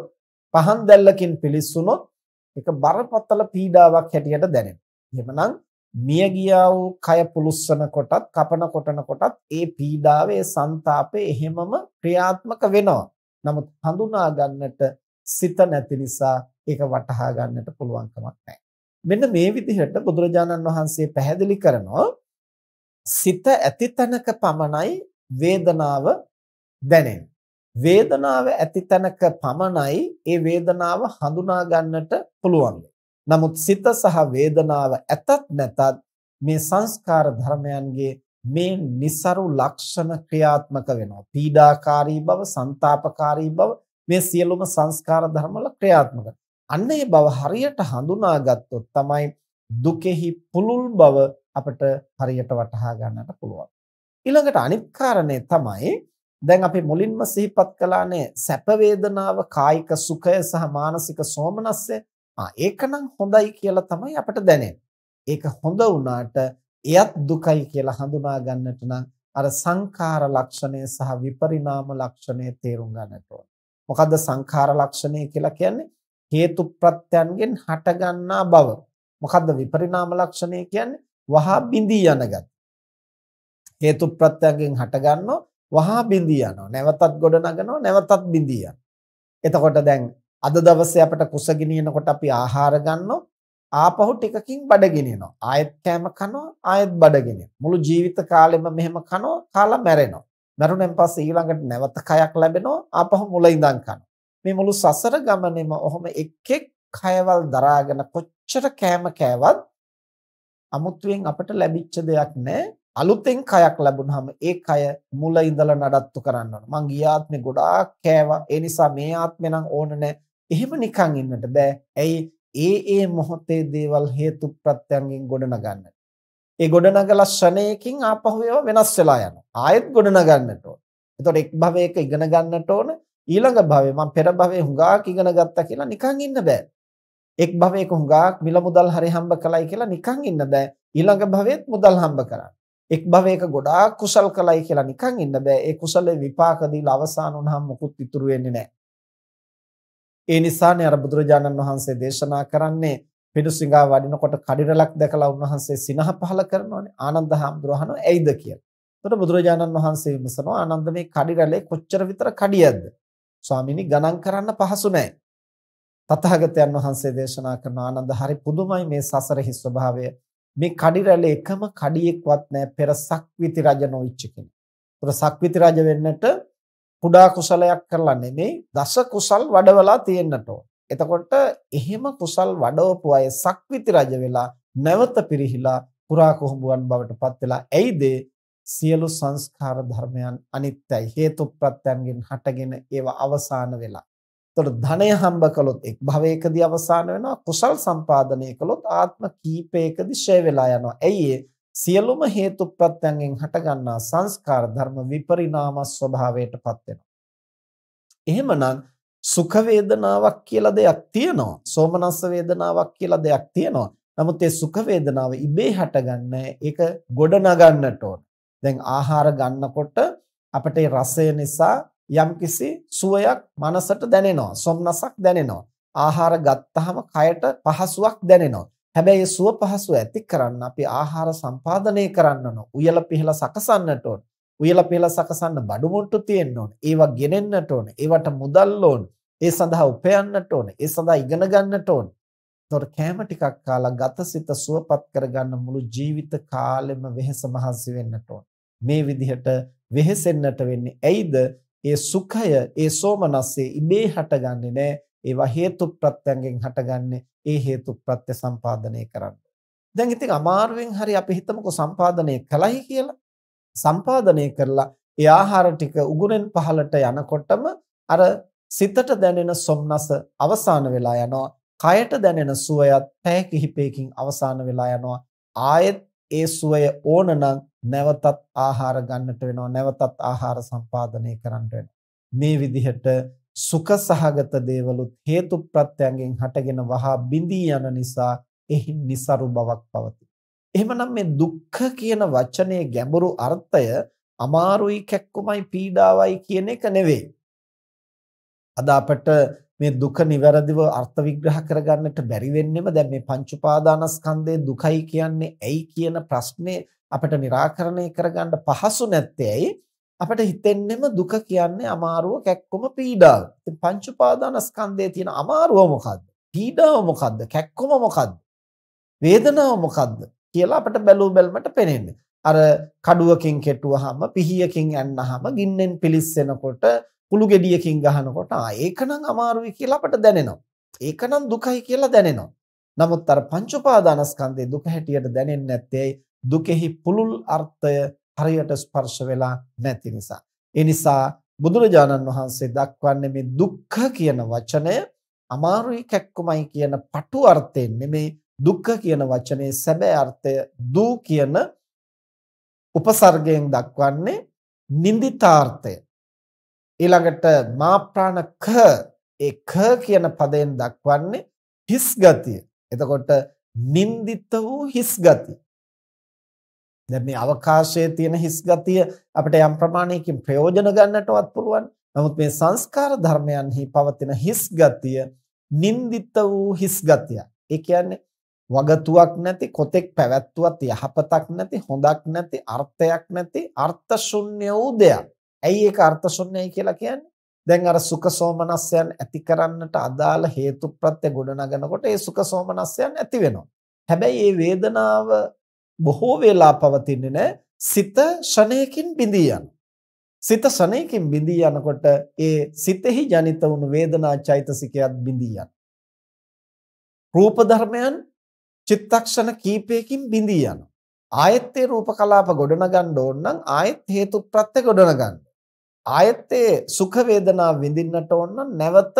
පහන් දැල්ලකින් පිලිස්සුනොත් ඒක බරපතල පීඩාවක් හැටියට දැනෙනවා. එහෙමනම් මිය ගියා වූ කය පුලුස්සන කොටත් කපන කොටන කොටත් ඒ පීඩාවේ ਸੰతాපේ එහෙමම ක්‍රියාත්මක වෙනවා. නමුත් හඳුනා ගන්නට සිත නැති නිසා ඒක වටහා ගන්නට පුළුවන් කමක් නැහැ. මෙන්න මේ විදිහට බුදුරජාණන් වහන්සේ පැහැදිලි කරනවා සිත ඇති තැනක පමණයි වේදනාව දැනෙන්නේ. වේදනාව ඇති තැනක පමණයි ඒ වේදනාව හඳුනා ගන්නට පුළුවන්. නමුත් සිත සහ වේදනාව ඇතත් නැතත් මේ සංස්කාර ධර්මයන්ගේ මේ નિસරු ලක්ෂණ ක්‍රියාත්මක වෙනවා. පීඩාකාරී බව, ਸੰతాපකාරී බව මේ සියලුම සංස්කාර ධර්මවල ක්‍රියාත්මක. අන්න ඒ බව හරියට හඳුනාගත්තොත් තමයි දුකෙහි පුළුල් බව අපට හරියට වටහා ගන්නට පුළුවන්. ඊළඟට අනිත් කාරණේ තමයි දැන් අපි මුලින්ම සිහිපත් කළානේ සැප වේදනාව, කායික සුඛය සහ මානසික සෝමනස්සය ආ ඒකනම් හොඳයි කියලා තමයි අපට දැනෙන්නේ. ඒක හොඳ වුණාට එයත් දුකයි කියලා හඳුනා ගන්නට නම් අර සංඛාර ලක්ෂණය සහ විපරිණාම ලක්ෂණය තේරුම් ගන්නට ඕන. මොකද්ද සංඛාර ලක්ෂණය කියලා කියන්නේ? හේතු ප්‍රත්‍යයන්ගෙන් හටගන්නා බව. මොකද්ද විපරිණාම ලක්ෂණය කියන්නේ? වහා බිඳී යන ගති. හේතු ප්‍රත්‍යයෙන් හට ගන්නව වහා බිඳී යනවා නැවතත් ගොඩ නගනවා නැවතත් බිඳී යනවා එතකොට දැන් අද දවසේ අපට කුස ගෙනියනකොට අපි ආහාර ගන්නවා ආපහු ටිකකින් බඩ ගෙනියනවා ආයෙත් කෑම කනවා ආයෙත් බඩ ගෙනියනවා මුළු ජීවිත කාලෙම මෙහෙම කනවා කාලා මැරෙනවා මැරුණෙන් පස්සේ ඊළඟට නැවත කයක් ලැබෙනවා ආපහු මුල ඉඳන් කනවා මේ මුළු සසර ගමනේම ඔහොම එක් එක් කයවල් දරාගෙන කොච්චර කෑම කෑවත් අමුතුවෙන් අපට ලැබිච්ච දෙයක් නැහැ අලුතෙන් කයක් ලැබුණාම ඒ කය මුල ඉඳලා නඩත්තු කරන්න ඕන. මං ගිය ආත්මේ ගොඩාක් කෑවා. ඒ නිසා මේ ආත්මේ නම් ඕන නැහැ. එහෙම නිකන් ඉන්නට බෑ. ඇයි ඒ ඒ මොහොතේ දේවල් හේතු ප්‍රත්‍යයෙන් ගොඩනගන්න. ඒ ගොඩනගලා ශ්‍රණයකින් ආපහු ඒවා වෙනස් වෙලා යනවා. ආයෙත් ගොඩනගන්නට ඕන. එතකොට එක් භවයක ඉගෙන ගන්නට ඕන. ඊළඟ භවයේ මම පෙර භවයේ හුඟක් ඉගෙන ගත්තා කියලා නිකන් ඉන්න බෑ. එක් භවයක හුඟක් මිල මුදල් හරි හම්බ කළයි කියලා නිකන් ඉන්න බෑ. ඊළඟ භවෙත් මුදල් හම්බ කරන්න. එක් භවයක ගොඩාක් කුසල් කළයි කියලා නිකන් ඉන්න බෑ. ඒ කුසලේ විපාක දීලා අවසන් වුණාම මොකුත් ඉතුරු වෙන්නේ නැහැ. ඒ නිසානේ අර බුදුරජාණන් වහන්සේ දේශනා කරන්නේ පිඬුසිඟා වඩිනකොට කඩිරලක් දැකලා උන්වහන්සේ සිනහ පහල කරනවානේ ආනන්ද හාමුදුරහනෝ ඇයිද කියලා. එතකොට බුදුරජාණන් වහන්සේ විමසනවා ආනන්ද මේ කඩිරලේ කොච්චර විතර කඩියක්ද? ස්වාමිනී ගණන් කරන්න පහසු නෑ. තථාගතයන් වහන්සේ දේශනා කරන ආනන්ද හරි පුදුමයි මේ සසරෙහි ස්වභාවය. මේ කඩිරලේ එකම කඩියෙක්වත් නෑ පෙර සක්විති රජ නොවිච්ච කෙනෙක්. ඒතර සක්විති රජ වෙන්නට කුඩා කුසලයක් කරලා නෙමෙයි දස කුසල් වඩවලා තියෙන්නට ඕන. එතකොට එහෙම කුසල් වඩවපු අය සක්විති රජ වෙලා නැවත පිරිහිලා පුරා කොහඹුවන් බවට පත් වෙලා ඇයිද සියලු සංස්කාර ධර්මයන් අනිත්‍යයි හේතු ප්‍රත්‍යයන්ගෙන් හටගෙන ඒවා අවසාන වෙලා. එතකොට ධනය හම්බ කළොත් එක් භවයකදී අවසාන වෙනවා කුසල් සම්පාදනය කළොත් ආත්ම කීපයකදී ෂය වෙලා යනවා. ඇයි සියලුම හේතු ප්‍රත්‍යයෙන් හටගන්නා සංස්කාර ධර්ම විපරිණාම ස්වභාවයටපත් වෙනවා. එහෙමනම් සුඛ වේදනාවක් කියලා දෙයක් තියෙනවා. සෝමනස්ස වේදනාවක් කියලා දෙයක් තියෙනවා. නමුත් ඒ සුඛ වේදනාව ඉබේ හටගන්නේ ඒක ගොඩ නගන්නට ඕන. දැන් ආහාර ගන්නකොට අපිට රසය නිසා යම්කිසි සුවයක් මනසට දැනෙනවා. සොම්නසක් දැනෙනවා. ආහාර ගත්තාම කයට පහසුවක් දැනෙනවා. හැබැයි ඒ සුව පහසු ඇති කරන්න අපි ආහාර සම්පාදනය කරන්න ඕන. උයල පිහලා සකසන්නට ඕන. උයල පිහලා සකසන්න බඩු මුට්ටු තියෙන්න ඕන. ඒවා ගෙනෙන්නට ඕන. ඒවට මුදල් ඕන. ඒ සඳහා උපයන්නට ඕන. ඒ සඳහා ඉගෙන ගන්නට ඕන. ඒතොර කෑම ටිකක් කාලා ගතසිත සුවපත් කරගන්න මුළු ජීවිත කාලෙම වෙහෙස මහන්සි වෙන්නට ඕන. මේ විදිහට වෙහෙසෙන්නට වෙන්නේ ඇයිද? ඒ සුඛය, ඒ සෝමනස්සේ ඉබේ හටගන්නේ නැහැ. ඒවා හේතු ප්‍රත්‍යයෙන් හටගන්නේ ඒ හේතු ප්‍රත්‍ය සම්පාදනය කරන්න. දැන් ඉතින් අමාරුවෙන් හරි අපි හිතමුකෝ සම්පාදනය කළයි කියලා. සම්පාදනය කරලා ඒ ආහාර ටික උගුරෙන් පහලට යනකොටම අර සිතට දැනෙන සොම්නස අවසාන වෙලා යනවා. කයට දැනෙන සුවයත් පැය කිහිපයකින් අවසාන වෙලා යනවා. ආයෙත් ඒ සුවය ඕනනම් නැවතත් ආහාර ගන්නට වෙනවා. නැවතත් ආහාර සම්පාදනය කරන්නට වෙනවා. මේ විදිහට සුඛ සහගත දේවලුත් හේතු ප්‍රත්‍යයෙන් හටගෙන වහා බිඳී යන නිසා එහි નિසරු බවක් පවතී. එහෙමනම් මේ දුක්ඛ කියන වචනේ ගැඹුරු අර්ථය අමාරුයි කැක්කුමයි පීඩාවයි කියන එක නෙවෙයි. අද අපට මේ දුක નિවැරදිව අර්ථ විග්‍රහ කරගන්නට බැරි වෙන්නෙම දැන් මේ පංච උපාදානස්කන්ධයේ දුකයි කියන්නේ ඇයි කියන ප්‍රශ්නේ අපිට निराකරණය කරගන්න පහසු නැත්තේ ඇයි? අපිට හිතෙන්නෙම දුක කියන්නේ අමාරුව කැක්කම පීඩාව. ඉතින් පංච උපාදානස්කන්ධයේ තියෙන අමාරුව මොකද්ද? පීඩාව මොකද්ද? කැක්කම මොකද්ද? වේදනාව මොකද්ද කියලා අපිට බැලූ බැලමට පේන්නේ. අර කඩුවකින් කෙටුවහම, පිහියකින් ඇන්නහම, ගින්නෙන් පිලිස්සෙනකොට, කුළු ගෙඩියකින් ගහනකොට ආ ඒකනම් අමාරුයි කියලා අපිට දැනෙනවා. ඒකනම් දුකයි කියලා දැනෙනවා. නමුත් අර පංච උපාදානස්කන්ධයේ දුක හැටියට දැනෙන්නේ නැත්තේ දුකෙහි පුළුල් අර්ථය හරියට ස්පර්ශ වෙලා නැති නිසා. ඒ නිසා බුදුරජාණන් වහන්සේ දක්වන්නේ මේ දුක්ඛ කියන වචනය අමාරුයි කැක්කමයි කියන පටු අර්ථයෙන් නෙමේ දුක්ඛ කියන වචනේ සැබෑ අර්ථය දූ කියන උපසර්ගයෙන් දක්වන්නේ නින්දිතාර්ථය. ඊළඟට මා ප්‍රාණ ක ඒ ක කියන පදයෙන් දක්වන්නේ හිස් ගතිය. එතකොට නින්දිත වූ හිස් ගතිය. දැන් මේ අවකාශයේ තියෙන හිස් ගතිය අපිට යම් ප්‍රමාණයකින් ප්‍රයෝජන ගන්නටවත් පුළුවන්. නමුත් මේ සංස්කාර ධර්මයන්හි පවතින හිස් ගතිය නින්දිත වූ හිස් ගතිය. ඒ කියන්නේ වගතුවක් නැති කොතෙක් පැවැත්වුවත් යහපතක් නැති හොඳක් නැති අර්ථයක් නැති අර්ථ ශුන්‍ය වූ දෙයක්. ඇයි ඒක අර්ථ ශුන්‍යයි කියලා කියන්නේ? දැන් අර සුඛ සෝමනස්යන් ඇති කරන්නට අදාළ හේතුප්‍රත්‍ය ගොඩනගනකොට ඒ සුඛ සෝමනස්යන් ඇති වෙනවා. හැබැයි මේ වේදනාව බොහෝ වෙලා පවතින්නේ නැහැ. සිත ෂණයකින් බිඳී යනවා. සිත ශනේකින් බිඳී යනකොට ඒ සිතෙහි ජනිත වුණු වේදනා චෛතසිකයත් බිඳී යන. රූප ධර්මයන් චිත්තක්ෂණ කීපයකින් බිඳී යන. ආයත් ඒ රූප කලාප ගොඩනගන්න ඕන නම් ආයත් හේතු ප්‍රත්‍ය ගොඩනගන්න. ආයත් ඒ සුඛ වේදනා විඳින්නට ඕන නම් නැවත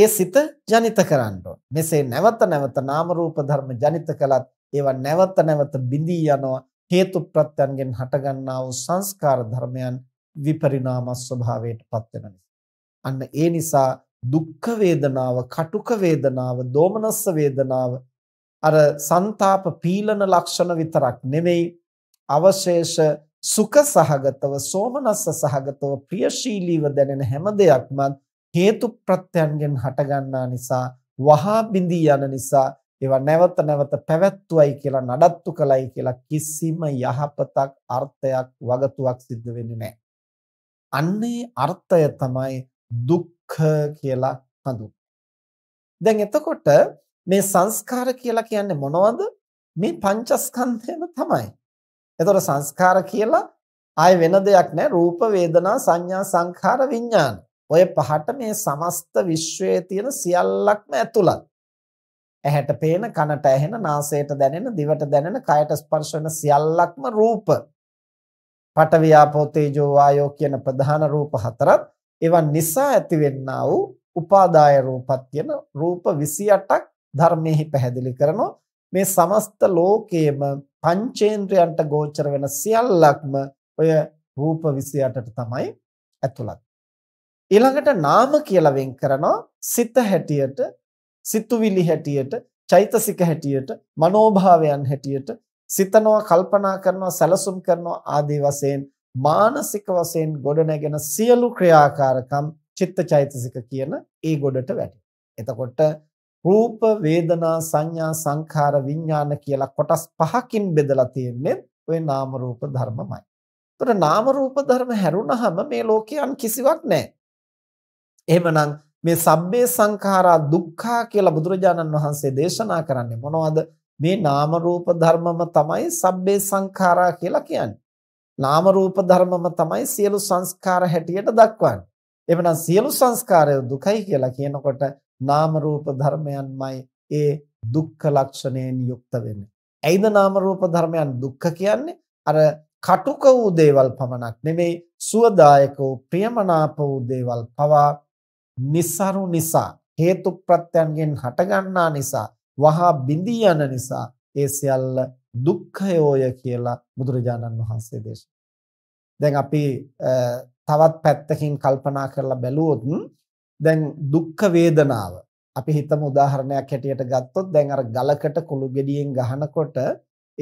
ඒ සිත ජනිත කරන්න ඕන. මෙසේ නැවත නැවත නාම රූප ධර්ම ජනිත කළත් ඒවා නැවත නැවත බිඳී යනවා හේතු ප්‍රත්‍යයන්ගෙන් හටගන්නා වූ සංස්කාර ධර්මයන් විපරිණාම ස්වභාවයටපත් වෙන නිසා. අන්න ඒ නිසා දුක්ඛ වේදනාව, කටුක වේදනාව, දෝමනස්ස වේදනාව අර ਸੰతాප පීලන ලක්ෂණ විතරක් නෙමෙයි අවශේෂ සුඛ සහගතව, සෝමනස්ස සහගතව, ප්‍රියශීලීව දැනෙන හැම දෙයක්ම හේතු ප්‍රත්‍යයන්ගෙන් හටගන්නා නිසා, වහා බිඳී යන නිසා ඒවා නැවත නැවත පැවැත්තුවයි කියලා නඩත්තු කළයි කියලා කිසිම යහපතක් අර්ථයක් වගතුවක් සිද්ධ වෙන්නේ නැහැ. අන්නේ අර්ථය තමයි දුක්ඛ කියලා හඳුන්වන්නේ. දැන් එතකොට මේ සංස්කාර කියලා කියන්නේ මොනවද? මේ පංචස්කන්ධයම තමයි. එතකොට සංස්කාර කියලා ආය වෙන දෙයක් නෑ රූප වේදනා සංඥා සංඛාර විඥාන. ඔය පහට මේ සමස්ත විශ්වයේ තියෙන සියල්ලක්ම ඇතුළත්. ඇහැට පේන, කනට ඇහෙන, නාසයට දැනෙන, දිවට දැනෙන, කයට ස්පර්ශ වෙන සියල්ලක්ම රූප. පඨවි ආපෝ තේජෝ වායෝ කියන ප්‍රධාන රූප හතරත් ඒවා නිසා ඇතිවෙන්නා වූ උපාදාය රූපත් කියන රූප 28ක් ධර්මයේ පැහැදිලි කරනවා. මේ සමස්ත ලෝකයේම පංචේන්ද්‍රයන්ට ගෝචර වෙන සියල්ලක්ම ඔය රූප 28ට තමයි ඇතුළත්. ඊළඟට නාම කියලා වෙන් කරනවා සිත හැටියට සිතුවිලි හැටියට, චෛතසික හැටියට, මනෝභාවයන් හැටියට සිතනවා, කල්පනා කරනවා, සැලසුම් කරනවා ආදී වශයෙන් මානසික වශයෙන් ගොඩනැගෙන සියලු ක්‍රියාකාරකම් චිත්තචෛතසික කියන ඒ ගොඩට වැටේ. එතකොට රූප වේදනා සංඥා සංඛාර විඥාන කියලා කොටස් පහකින් බෙදලා තියෙන්නේ ওই නාම රූප ධර්මමයි. ඒතර නාම රූප ධර්ම හැරුණහම මේ ලෝකයන් කිසිවක් නැහැ. එහෙමනම් මේ සබ්බේ සංඛාරා දුක්ඛා කියලා බුදුරජාණන් වහන්සේ දේශනා කරන්නේ මොනවද? මේ නාම රූප ධර්මම තමයි සබ්බේ සංඛාරා කියලා කියන්නේ. නාම රූප ධර්මම තමයි සියලු සංස්කාර හැටියට දක්වන්නේ. එවනම් සියලු සංස්කාරය දුකයි කියලා කියනකොට නාම රූප ධර්මයන්මයි ඒ දුක්ඛ ලක්ෂණයෙන් යුක්ත වෙන්නේ. ඇයිද නාම රූප ධර්මයන් දුක්ඛ කියන්නේ? අර කටුක වූ දේවල් පමණක් නෙමෙයි සුවදායක වූ ප්‍රියමනාප වූ දේවල් පවා નિસරු නිසා හේතු ප්‍රත්‍යයන්ගෙන් හටගන්නා නිසා වහා බිඳී යන නිසා ඒ සියල්ල දුක්ඛයෝය කියලා බුදුරජාණන් වහන්සේ දේශනා. දැන් අපි තවත් පැත්තකින් කල්පනා කරලා බැලුවොත් දැන් දුක්ඛ වේදනාව අපි හිතමු උදාහරණයක් හැටියට ගත්තොත් දැන් අර ගලකට කුළු ගෙඩියෙන් ගහනකොට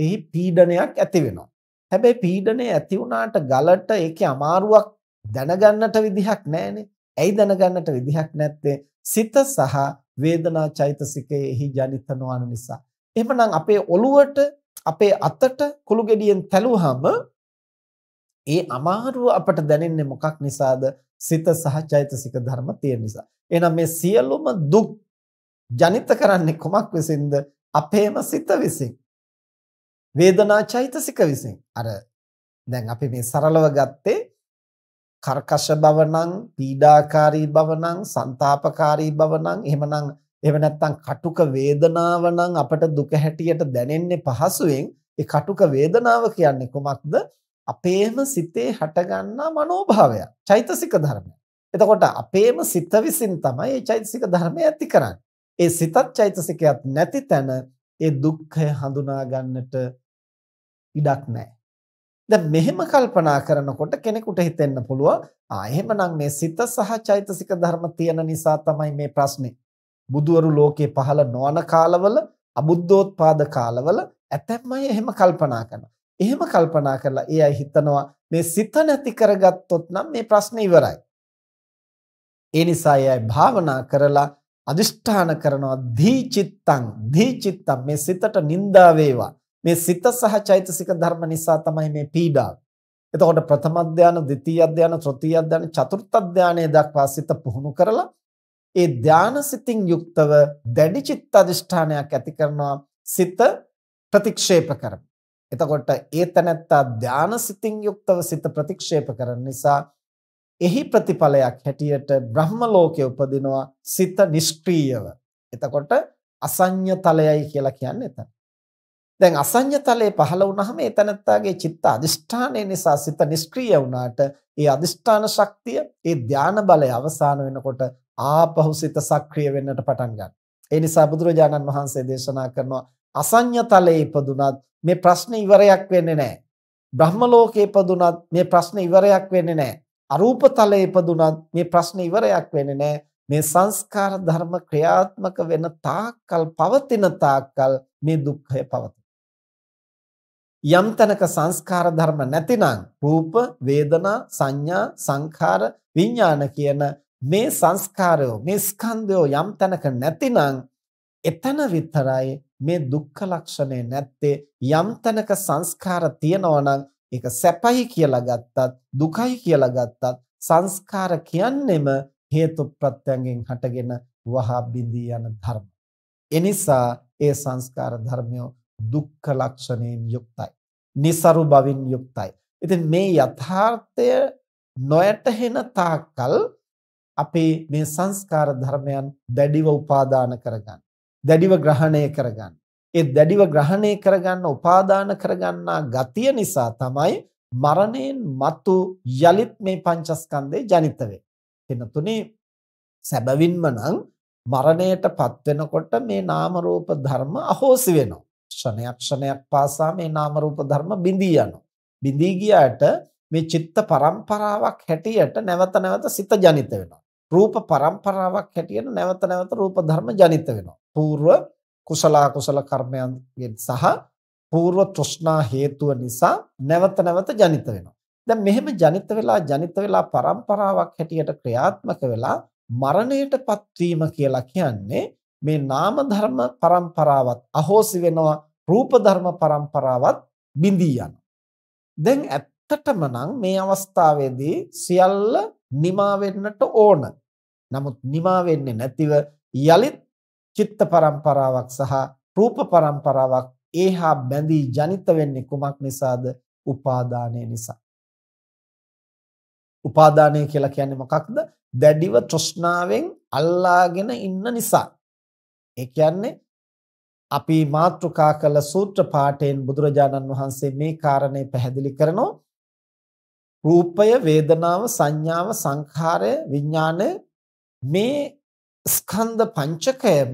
එහි පීඩනයක් ඇති වෙනවා. හැබැයි පීඩනය ඇති වුණාට ගලට ඒකේ අමාරුවක් දැනගන්නට විදිහක් නැහැනේ. ඇයි දැනගන්නට විදිහක් නැත්තේ? සිත සහ වේදනා චෛතසිකයේහි ජනිත නොවන නිසා. එහෙමනම් අපේ ඔළුවට අපේ අතට කුළු ගෙඩියෙන් තැළුවහම ඒ අමාරුව අපට දැනෙන්නේ මොකක් නිසාද? සිත සහ චෛතසික ධර්ම තියෙන නිසා. එහෙනම් මේ සියලුම දුක් ජනිත කරන්නේ කොමක් විසින්ද? අපේම සිත විසින්. වේදනා චෛතසික විසින්. අර දැන් අපි මේ සරලව ගත්තේ කර්කශ බව නම් පීඩාකාරී බව නම් සන්තාපකාරී බව නම් එහෙමනම් එහෙම නැත්නම් කටුක වේදනාව නම් අපට දුක හැටියට දැනෙන්නේ පහසුවෙන් ඒ කටුක වේදනාව කියන්නේ කොමක්ද අපේම සිතේ හටගන්නා මනෝභාවය චෛතසික ධර්මය එතකොට අපේම සිත විසින් තමයි මේ චෛතසික ධර්මය ඇති කරන්නේ ඒ සිතත් චෛතසිකයක් නැති තැන ඒ දුක්ඛය හඳුනා ගන්නට ඉඩක් නැහැ දැන් මෙහෙම කල්පනා කරනකොට කෙනෙකුට හිතෙන්න පුළුවන් ආ එහෙමනම් මේ සිත සහ චෛතසික ධර්ම තියෙන නිසා තමයි මේ ප්‍රශ්නේ. බුදවරු ලෝකේ පහළ නොවන කාලවල අබුද්ධෝත්පාද කාලවල ඇතැම් අය එහෙම කල්පනා කරනවා. එහෙම කල්පනා කරලා ඒ අය හිතනවා මේ සිත නැති කරගත්තොත් නම් මේ ප්‍රශ්නේ ඉවරයි. ඒ නිසා ඒ අය භාවනා කරලා අදිෂ්ඨාන කරනවා දී චිත්තං දී චිත්තං මේ සිතට නිඳා වේවා මේ සිත සහ චෛතසික ධර්ම නිසා තමයි මේ පීඩාව. එතකොට ප්‍රථම ධාන, දෙතිය ධාන, තෘතිය ධාන, චතුර්ථ ධානයේ දක්වා සිත පුහුණු කරලා ඒ ධාන සිතින් යුක්තව දැඩි චිත්ත අධිෂ්ඨානයක් ඇති කරනවා සිත ප්‍රතික්ෂේප කරමු. එතකොට ඒතනත්තා ධාන සිතින් යුක්තව සිත ප්‍රතික්ෂේප කරන නිසා එහි ප්‍රතිඵලයක් හැටියට බ්‍රහ්ම ලෝකයේ උපදිනවා සිත නිෂ්ක්‍රීයව. එතකොට අසඤ්ඤ තලයයි කියලා කියන්නේ එතන. දැන් අසඤ්ඤතලයේ පහළ වුණාම ඒ තනත්තාගේ චිත්ත අදිෂ්ඨානය නිසා සිත නිෂ්ක්‍රීය වුණාට ඒ අදිෂ්ඨාන ශක්තිය ඒ ධාන බලය අවසන් වෙනකොට ආපහු සිත සක්‍රිය වෙන්නට පටන් ගන්නවා. ඒ නිසා බුදුරජාණන් වහන්සේ දේශනා කරනවා අසඤ්ඤතලයේ ඉපදුනත් මේ ප්‍රශ්න ඉවරයක් වෙන්නේ නැහැ. බ්‍රහ්ම ලෝකයේ ඉපදුනත් මේ ප්‍රශ්න ඉවරයක් වෙන්නේ නැහැ. අරූප තලයේ ඉපදුනත් මේ ප්‍රශ්න ඉවරයක් වෙන්නේ නැහැ. මේ සංස්කාර ධර්ම ක්‍රියාත්මක වෙන තාක්කල් පවතින තාක්කල් මේ දුක්ඛය පවතින යම් තැනක සංස්කාර ධර්ම නැතිනම් රූප වේදනා සංඥා සංඛාර විඥාන කියන මේ සංස්කාරයෝ මේ ස්කන්ධයෝ යම් තැනක නැතිනම් එතන විතරයි මේ දුක්ඛ ලක්ෂණය නැත්තේ යම් තැනක සංස්කාර තියෙනවා නම් ඒක සැපයි කියලා ගත්තත් දුකයි කියලා ගත්තත් සංස්කාර කියන්නෙම හේතු ප්‍රත්‍යයෙන් හටගෙන වහා බිඳී යන ධර්ම. එනිසා ඒ සංස්කාර ධර්මයෝ දුක්ඛ ලක්ෂණයෙන් යුක්තයි. નિસරු බවින් යුක්තයි. ඉතින් මේ යථාර්ථය නොයටහෙන තාක්කල් අපේ මේ සංස්කාර ධර්මයන් දැඩිව උපාදාන කරගන්න. දැඩිව ග්‍රහණය කරගන්න. ඒ දැඩිව ග්‍රහණය කරගන්න උපාදාන කරගන්නා ගතිය නිසා තමයි මරණයෙන් මතු යලිත් මේ පංචස්කන්ධේ ජනිත වෙන්නේ. එන තුනේ සැබවින්ම නම් මරණයටපත් වෙනකොට මේ නාම රූප ධර්ම අහෝසි වෙනවා. ක්ෂණයක් ක්ෂණයක් පාසා මේ නාම රූප ධර්ම බිඳී යනවා. බිඳී ගියාට මේ චිත්ත පරම්පරාවක් හැටියට නැවත නැවත සිත ජනිත වෙනවා. රූප පරම්පරාවක් හැටියට නැවත නැවත රූප ධර්ම ජනිත වෙනවා. పూర్ව කුසල කුසල කර්මයන්ගෙන් සහ పూర్ව තෘෂ්ණා හේතුව නිසා නැවත නැවත ජනිත වෙනවා. දැන් මෙහෙම ජනිත වෙලා ජනිත වෙලා පරම්පරාවක් හැටියට ක්‍රියාත්මක වෙලා මරණයටපත් වීම කියලා කියන්නේ මේ නාම ධර්ම પરම්පරාවත් අහෝසි වෙනවා රූප ධර්ම પરම්පරාවත් බිඳී යනවා. දැන් ඇත්තටම නම් මේ අවස්ථාවේදී සියල්ල නිමා වෙන්නට ඕන. නමුත් නිමා වෙන්නේ නැතිව යලිත් චිත්ත પરම්පරාවක් සහ රූප પરම්පරාවක් ඒහා බැඳී ජනිත වෙන්නේ කුමක් නිසාද? උපාදානය නිසා. උපාදානය කියලා කියන්නේ මොකක්ද? දැඩිව තෘෂ්ණාවෙන් අල්ලාගෙන ඉන්න නිසා. ඒ කියන්නේ අපි මාත්‍රිකා කළ සූත්‍ර පාඨයෙන් බුදුරජාණන් වහන්සේ මේ කාරණේ පැහැදිලි කරනවා. රූපය, වේදනාව, සංඥාව, සංඛාරය, විඥානය මේ ස්කන්ධ පංචකයම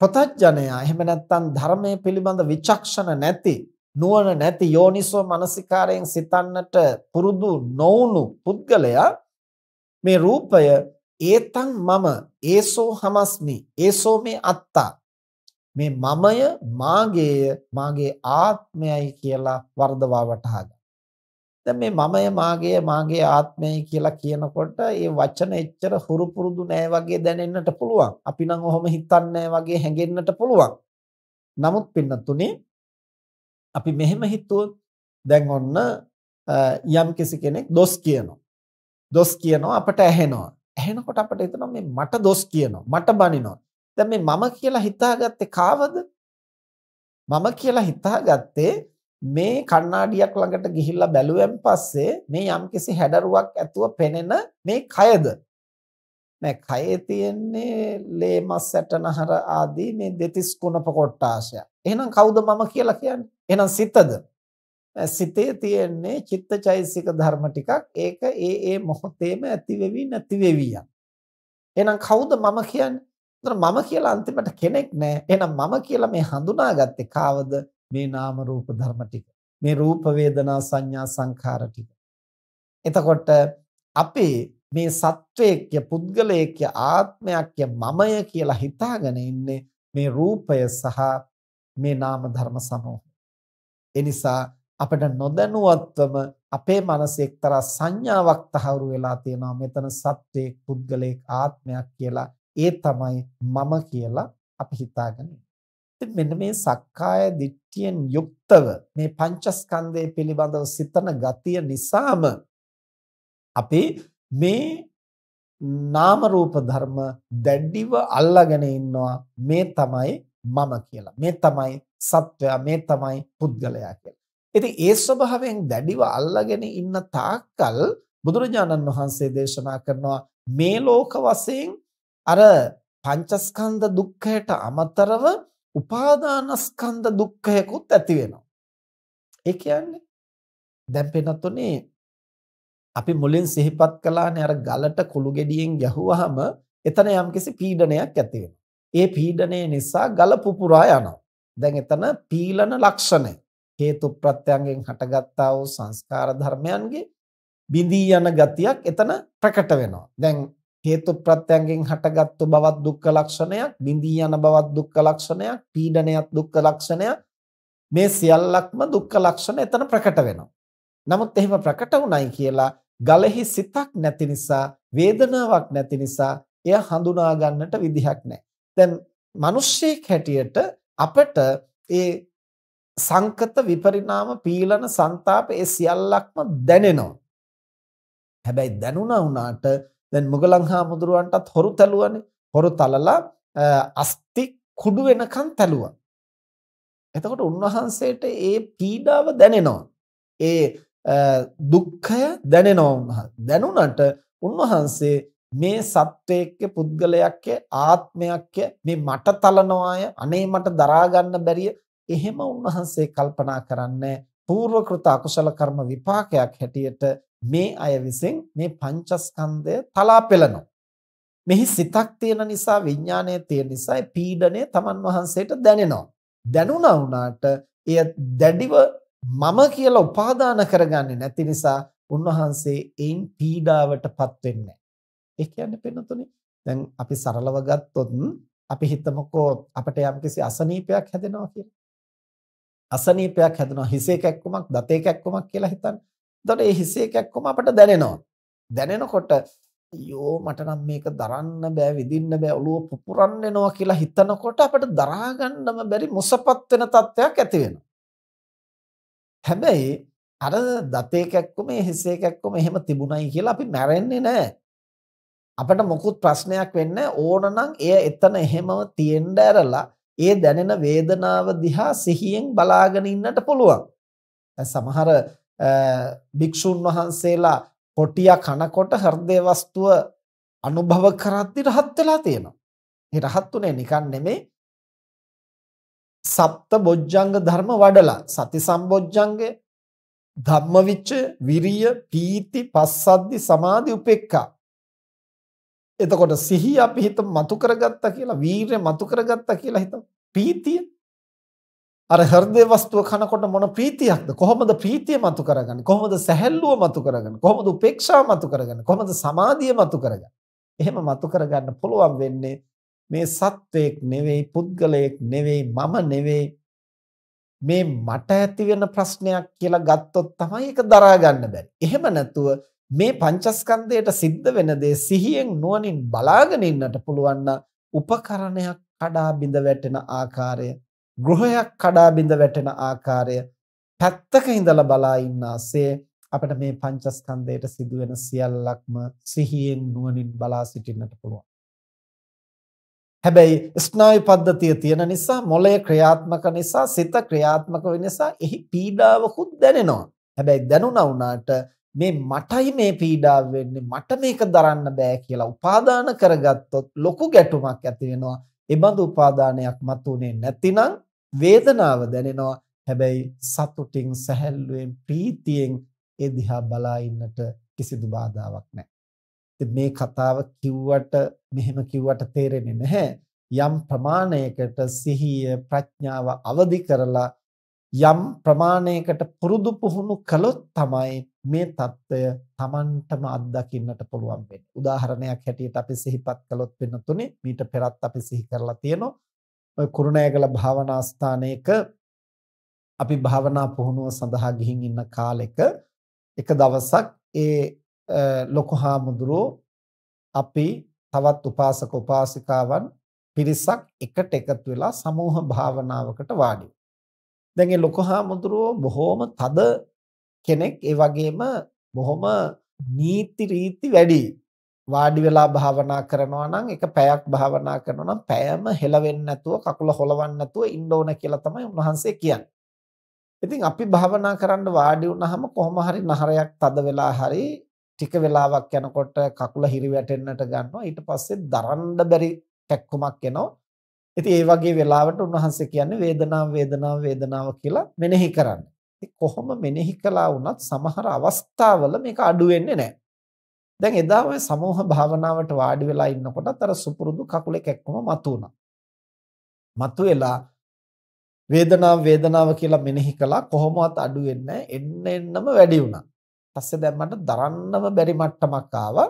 පතඥයා එහෙම නැත්නම් ධර්මයේ පිළිබඳ විචක්ෂණ නැති නුවණ නැති යෝනිසෝ මනසිකාරයෙන් සිතන්නට පුරුදු නොවුණු පුද්ගලයා මේ රූපය ඒතං මම ඒසෝ හමස්මි ඒසෝ මේ අත්තා මේ මමය මාගේය මාගේ ආත්මයයි කියලා වර්ධවා වටහා දැන් මේ මමය මාගේය මාගේ ආත්මයයි කියලා කියනකොට ඒ වචන එච්චර හුරු පුරුදු නෑ වගේ දැනෙන්නට පුළුවන්. අපි නම් ඔහොම හිතන්නේ වගේ හැඟෙන්නට පුළුවන්. නමුත් පින්නතුනේ අපි මෙහෙම හිතුවොත් දැන් ඔන්න යම් කෙනෙක් දොස් කියනවා. දොස් කියනවා අපට ඇහෙනවා. ඇහෙනකොට අපිට හිතෙනවා මේ මට දොස් කියනවා මට බනිනවා දැන් මේ මම කියලා හිතාගත්තේ කාවද මම කියලා හිතාගත්තේ මේ කණ්ණාඩියක් ළඟට ගිහිල්ලා බැලුවෙන් පස්සේ මේ යම්කිසි හැඩරුවක් ඇතුව පෙනෙන මේ කයද මේ කයේ තියෙන්නේ ලේ මස් සැටනහර ආදී මේ දෙතිස් කුණප කොටාශය එහෙනම් කවුද මම කියලා කියන්නේ එහෙනම් සිතද සිතේ තියෙන්නේ චිත්තචෛසික ධර්ම ටිකක් ඒක ඒ ඒ මොහොතේම ඇති වෙවි නැති වෙවි යන එහෙනම් කවුද මම කියන්නේ මම කියලා අන්තිමට කෙනෙක් නෑ එහෙනම් මම කියලා මේ හඳුනාගත්තේ කාවද මේ නාම රූප ධර්ම ටික මේ රූප වේදනා සංඥා සංඛාර ටික එතකොට අපේ මේ සත්වයේක්ය පුද්ගලයේක්ය ආත්මයක්ය මමය කියලා හිතාගෙන ඉන්නේ මේ රූපය සහ මේ නාම ධර්ම සමූහය එනිසා අපිට නොදැනුවත්වම අපේ මනසේ එක්තරා සංඥාවක් තහවුරු වෙලා තියෙනවා මෙතන සත්වයක් පුද්ගලයෙක් ආත්මයක් කියලා ඒ තමයි මම කියලා අපි හිතාගෙන ඉතින් මෙන්න මේ සක්කාය දිට්ඨියෙන් යුක්තව මේ පංචස්කන්ධය පිළිබඳව සිතන ගතිය නිසාම අපි මේ නාම රූප ධර්ම දැඩිව අල්ලාගෙන ඉන්නවා මේ තමයි මම කියලා මේ තමයි සත්වයා මේ තමයි පුද්ගලයා කියලා ඉතින් ඒ ස්වභාවයෙන් දැඩිව අල්ලාගෙන ඉන්න තාක්කල් බුදුරජාණන් වහන්සේ දේශනා කරනවා මේ ලෝක වශයෙන් අර පංචස්කන්ධ දුක්ඛයට අමතරව උපාදානස්කන්ධ දුක්ඛයකුත් ඇති වෙනවා. ඒ කියන්නේ දැන් පෙනතුනේ අපි මුලින් සිහිපත් කළානේ අර ගලට කුළු ගෙඩියෙන් ගැහුවාම එතන යම්කිසි පීඩනයක් ඇති ඒ පීඩනය නිසා ගල පුපුරා යනවා. දැන් එතන පීලන ලක්ෂණය. හේතු ප්‍රත්‍යයෙන් හටගත්තා වූ සංස්කාර ධර්මයන්ගේ බිඳී යන ගතියක් එතන ප්‍රකට වෙනවා. දැන් හේතු ප්‍රත්‍යයෙන් හටගත්තු බවත් දුක්ඛ ලක්ෂණයක්, බිඳී යන බවත් දුක්ඛ ලක්ෂණයක්, පීඩනයත් දුක්ඛ ලක්ෂණයක්. මේ සියල්ලක්ම දුක්ඛ ලක්ෂණ එතන ප්‍රකට වෙනවා. නමුත් එහෙම ප්‍රකට වුණයි කියලා ගලෙහි සිතක් නැති නිසා, වේදනාවක් නැති නිසා එය හඳුනා ගන්නට විදිහක් නැහැ. දැන් මිනිස්සෙක් හැටියට අපට ඒ සංකත විපරිණාම පීලන ਸੰతాප ඒ සියල්ලක්ම දැනෙනවා. හැබැයි දැනුණා වුණාට දැන් මුගලන් හාමුදුරුවන්ටත් හොරු තැළුවනේ. හොරු තලලා අස්ති කුඩු වෙනකන් තැළුවා. එතකොට උන්වහන්සේට ඒ පීඩාව දැනෙනවා. ඒ දුක්ඛය දැනෙනවා දැනුණට උන්වහන්සේ මේ සත්වයේක පුද්ගලයක්ය ආත්මයක්ය මේ මට තලනවාය අනේ මට දරා ගන්න බැරිය එහෙම උන්වහන්සේ කල්පනා කරන්නේ පූර්ව කෘත අකුසල කර්ම විපාකයක් හැටියට මේ අය විසින් මේ පංචස්කන්ධය තලා පෙළනවා. මෙහි සිතක් තියෙන නිසා විඥානය තියෙන නිසා පීඩණය තමන් වහන්සේට දැනෙනවා. දැනුණා වුණාට එය දැඩිව මම කියලා උපාදාන කරගන්නේ නැති නිසා උන්වහන්සේ ඒන් පීඩාවටපත් වෙන්නේ නැහැ. ඒ කියන්නේ පෙනුතුනේ දැන් අපි සරලව ගත්තොත් අපි හිතමුකෝ අපිට යම්කිසි අසනීපයක් හැදෙනවා කියලා. අසනීපයක් හැදෙනවා හිසේ කැක්කමක් දතේ කැක්කමක් කියලා හිතන්න. එතකොට මේ හිසේ කැක්කම අපට දැනෙනවා. දැනෙනකොට යෝ මට නම් මේක දරන්න බෑ විඳින්න බෑ ඔළුව පුපුරන්නේනවා කියලා හිතනකොට අපට දරා ගන්නම බැරි මුසපත් වෙන තත්ත්වයක් ඇති වෙනවා. හැබැයි අර දතේ කැක්කම හිසේ කැක්කම එහෙම තිබුණයි කියලා අපි මැරෙන්නේ නෑ. අපට මොකුත් ප්‍රශ්නයක් වෙන්නේ ඕන නම් එය එතන එහෙමව තියෙන්න ඇරලා ඒ දැනෙන වේදනාව දිහා සිහියෙන් බලාගෙන ඉන්නට පුළුවන්. සමහර භික්ෂුන් වහන්සේලා කොටිය කනකොට හෘදේ වස්තුව අනුභව කරද්දී රහත් වෙලා තියෙනවා. ඒ රහත්ුනේ නිකන් නෙමේ සප්ත බොජ්ජංග ධර්ම වඩලා සති සම්බොජ්ජංගය ධම්මවිච විරිය පීති පස්සද්දි සමාධි උපේක්ඛා එතකොට සිහිය අපි හිත මතු කරගත්තා කියලා, වීරය මතු කරගත්තා කියලා හිතමු. ප්‍රීතිය. අර හෘදේ වස්තුව කනකොට මොන ප්‍රීතියක්ද? කොහොමද ප්‍රීතිය මතු කරගන්නේ? කොහොමද සැහැල්ලුව මතු කරගන්නේ? කොහොමද උපේක්ෂාව මතු කරගන්නේ? කොහොමද සමාධිය මතු කරගන්නේ? එහෙම මතු කරගන්න පුළුවන් වෙන්නේ මේ සත්වයක් නෙවෙයි, පුද්ගලයෙක් නෙවෙයි, මම නෙවෙයි. මේ මට ඇති වෙන ප්‍රශ්නයක් කියලා ගත්තොත් තමයි ඒක දරා ගන්න බැරි. එහෙම නැතුව මේ පංචස්කන්ධයට සිද්ධ වෙන දේ සිහියෙන් නුවණින් බලාගෙන ඉන්නට පුළුවන් නම් උපකරණයක් කඩා බිඳ වැටෙන ආකාරය, ගෘහයක් කඩා බිඳ වැටෙන ආකාරය පැත්තක ඉඳලා බලා ඉන්නාසේ අපිට මේ පංචස්කන්ධයට සිදුවෙන සියල්ලක්ම සිහියෙන් නුවණින් බලා සිටින්නට පුළුවන්. හැබැයි ස්නායු පද්ධතිය තියෙන නිසා මොළය ක්‍රියාත්මක නිසා සිත ක්‍රියාත්මක වෙන නිසා එහි පීඩාවකුත් දැනෙනවා. හැබැයි දැනුණා වුණාට මේ මටයි මේ පීඩාව වෙන්නේ මට මේක දරන්න බෑ කියලා උපාදාන කරගත්තොත් ලොකු ගැටුමක් ඇති වෙනවා. ඒබඳු උපාදානයක් මතුනේ නැතිනම් වේදනාව දැනෙනවා. හැබැයි සතුටින් සැහැල්ලුවෙන් ප්‍රීතියෙන් ඒ දිහා බලා ඉන්නට කිසිදු බාධාවක් නැහැ. ඉතින් මේ කතාව කිව්වට මෙහෙම කිව්වට තේරෙන්නේ නැහැ. යම් ප්‍රමාණයකට සිහිය ප්‍රඥාව අවදි කරලා යම් ප්‍රමාණයකට පුරුදු පුහුණු කළොත් තමයි මේ తত্ত্বය Tamanටම අත්දකින්නට පුළුවන් වෙන්නේ. උදාහරණයක් හැටියට අපි සිහිපත් කළොත් වෙන තුනේ මීට පෙරත් අපි සිහි කරලා තියෙනවා. ඔය කුරුණෑගල භාවනා ස්ථානයක අපි භාවනා පුහුණුව සඳහා ගිහින් ඉන්න කාලෙක එක දවසක් ඒ ලොකු හාමුදුරුව අපි තවත් උපාසක උපාසිකාවන් පිරිසක් එකට එකතු වෙලා සමූහ භාවනාවකට වාඩි දැන් ඒ ලොකු හාමුදුරුවෝ බොහොම තද කෙනෙක් ඒ වගේම බොහොම නීති රීති වැඩි වාඩි වෙලා භාවනා කරනවා නම් එක පැයක් භාවනා කරනවා නම් පැයම හෙලවෙන්නේ නැතුව කකුල හොලවන්නේ නැතුව ඉන්න ඕන කියලා තමයි උන්වහන්සේ කියන්නේ. ඉතින් අපි භාවනා කරන්න වාඩි වුණාම කොහොම හරි නහරයක් තද වෙලා හරි ටික වෙලාවක් යනකොට කකුල හිරි වැටෙන්නට ගන්නවා ඊට පස්සේ දරන්න බැරි කැක්කුමක් එනවා ඉතින් ඒ වගේ වෙලාවට උන්වහන්සේ කියන්නේ වේදනාව වේදනාව වේදනාව කියලා මෙනෙහි කරන්න. ඉතින් කොහොම මෙනෙහි කළා වුණත් සමහර අවස්ථාවල මේක අඩු වෙන්නේ නැහැ. දැන් එදා ඔය සමෝහ භාවනාවට වාඩි වෙලා ඉන්නකොටත් අර සුපුරුදු කකුලේ කැක්කම මතු වුණා. මතු වෙලා වේදනාව වේදනාව කියලා මෙනෙහි කළා කොහොමවත් අඩු වෙන්නේ එන්න එන්නම වැඩි වුණා. පස්සේ දැන් මට දරන්නම බැරි මට්ටමක් ආවා.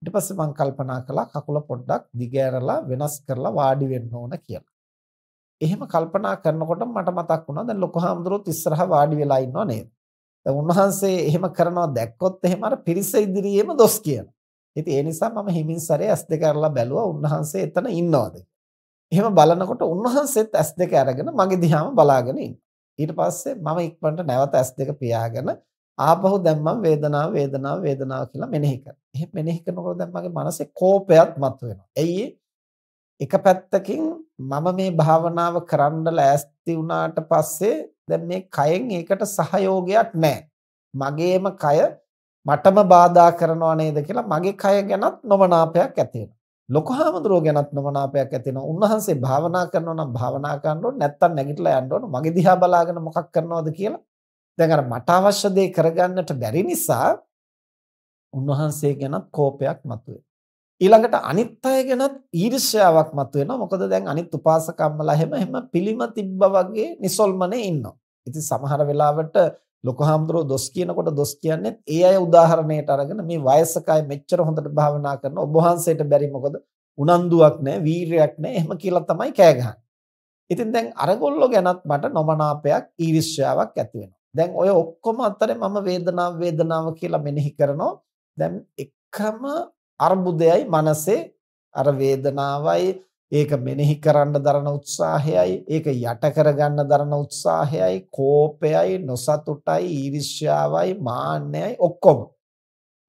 ඊට පස්සේ මම කල්පනා කළා කකුල පොඩ්ඩක් දිගෑරලා වෙනස් කරලා වාඩි වෙන්න ඕන කියලා. එහෙම කල්පනා කරනකොට මට මතක් වුණා දැන් ලොකු හාමුදුරුවෝත් ඉස්සරහා වාඩි වෙලා ඉන්නව නේද? දැන් උන්වහන්සේ එහෙම කරනවා දැක්කොත් එහෙම අර පිරිස ඉදිරියේම දොස් කියනවා. ඉතින් ඒ නිසා මම හිමින් සැරේ S2 අරලා බැලුවා උන්වහන්සේ එතන ඉන්නවද එහෙම බලනකොට උන්වහන්සේත් S2 අරගෙන මගේ දිහාම බලාගෙන ඉන්නවා. ඊට පස්සේ මම ඉක්මනට නැවත S2 පියාගෙන ආපහු දැම්මම වේදනාව වේදනාව වේදනාව කියලා මෙනෙහි කරනවා. එහෙම මෙනෙහි කරනකොට දැන් මගේ මනසේ කෝපයත් මතුවෙනවා. ඇයි එක පැත්තකින් මම මේ භාවනාව කරන්න ලෑස්ති වුණාට පස්සේ දැන් මේ කයෙන් ඒකට සහයෝගයක් නැහැ. මගේම කය මටම බාධා කරනවා නේද කියලා මගේ කය ගැනත් නොමනාපයක් ඇති වෙනවා. ලොකු හාමුදුරුවෝ ගැනත් නොමනාපයක් ඇති වෙනවා. උන්වහන්සේ භාවනා කරනවා නම් භාවනා කරන්න ඕනේ නැත්තම් නැගිටලා යන්න ඕනේ. මගේ දිහා බලාගෙන මොකක් කරනවද කියලා දැන් අර මට අවශ්‍ය දේ කරගන්නට බැරි නිසා උන්වහන්සේ ගැනත් කෝපයක් මතුවේ. ඊළඟට අනිත් අය ගැනත් ඊර්ෂ්‍යාවක් මතුවෙනවා. මොකද දැන් අනිත් උපාසකම්මලා හැම හැම පිළිම තිබ්බ වගේ නිසල්මනේ ඉන්නවා. ඉතින් සමහර වෙලාවට ලොකහාමුදුරුවෝ දොස් කියනකොට දොස් කියන්නේ ඒ අය උදාහරණයට අරගෙන මේ වයසක අය මෙච්චර හොඳට භාවනා කරන ඔබ වහන්සේට බැරි මොකද උනන්දුවක් නැහැ වීරයක් නැහැ එහෙම කියලා තමයි කෑ ගහන්නේ. ඉතින් දැන් අරගොල්ලෝ ගැනත් මට නොමනාපයක් ඊර්ෂ්‍යාවක් ඇති වෙනවා. දැන් ඔය ඔක්කොම අතරේ මම වේදනාව වේදනාව කියලා මෙනෙහි කරනවා. දැන් එකම අර්බුදයයි මනසේ අර වේදනාවයි ඒක මෙනෙහි කරන්න දරන උත්සාහයයි ඒක යට කරගන්න දරන උත්සාහයයි කෝපයයි නොසතුටයි ඊර්ෂ්‍යාවයි මාන්නයයි ඔක්කොම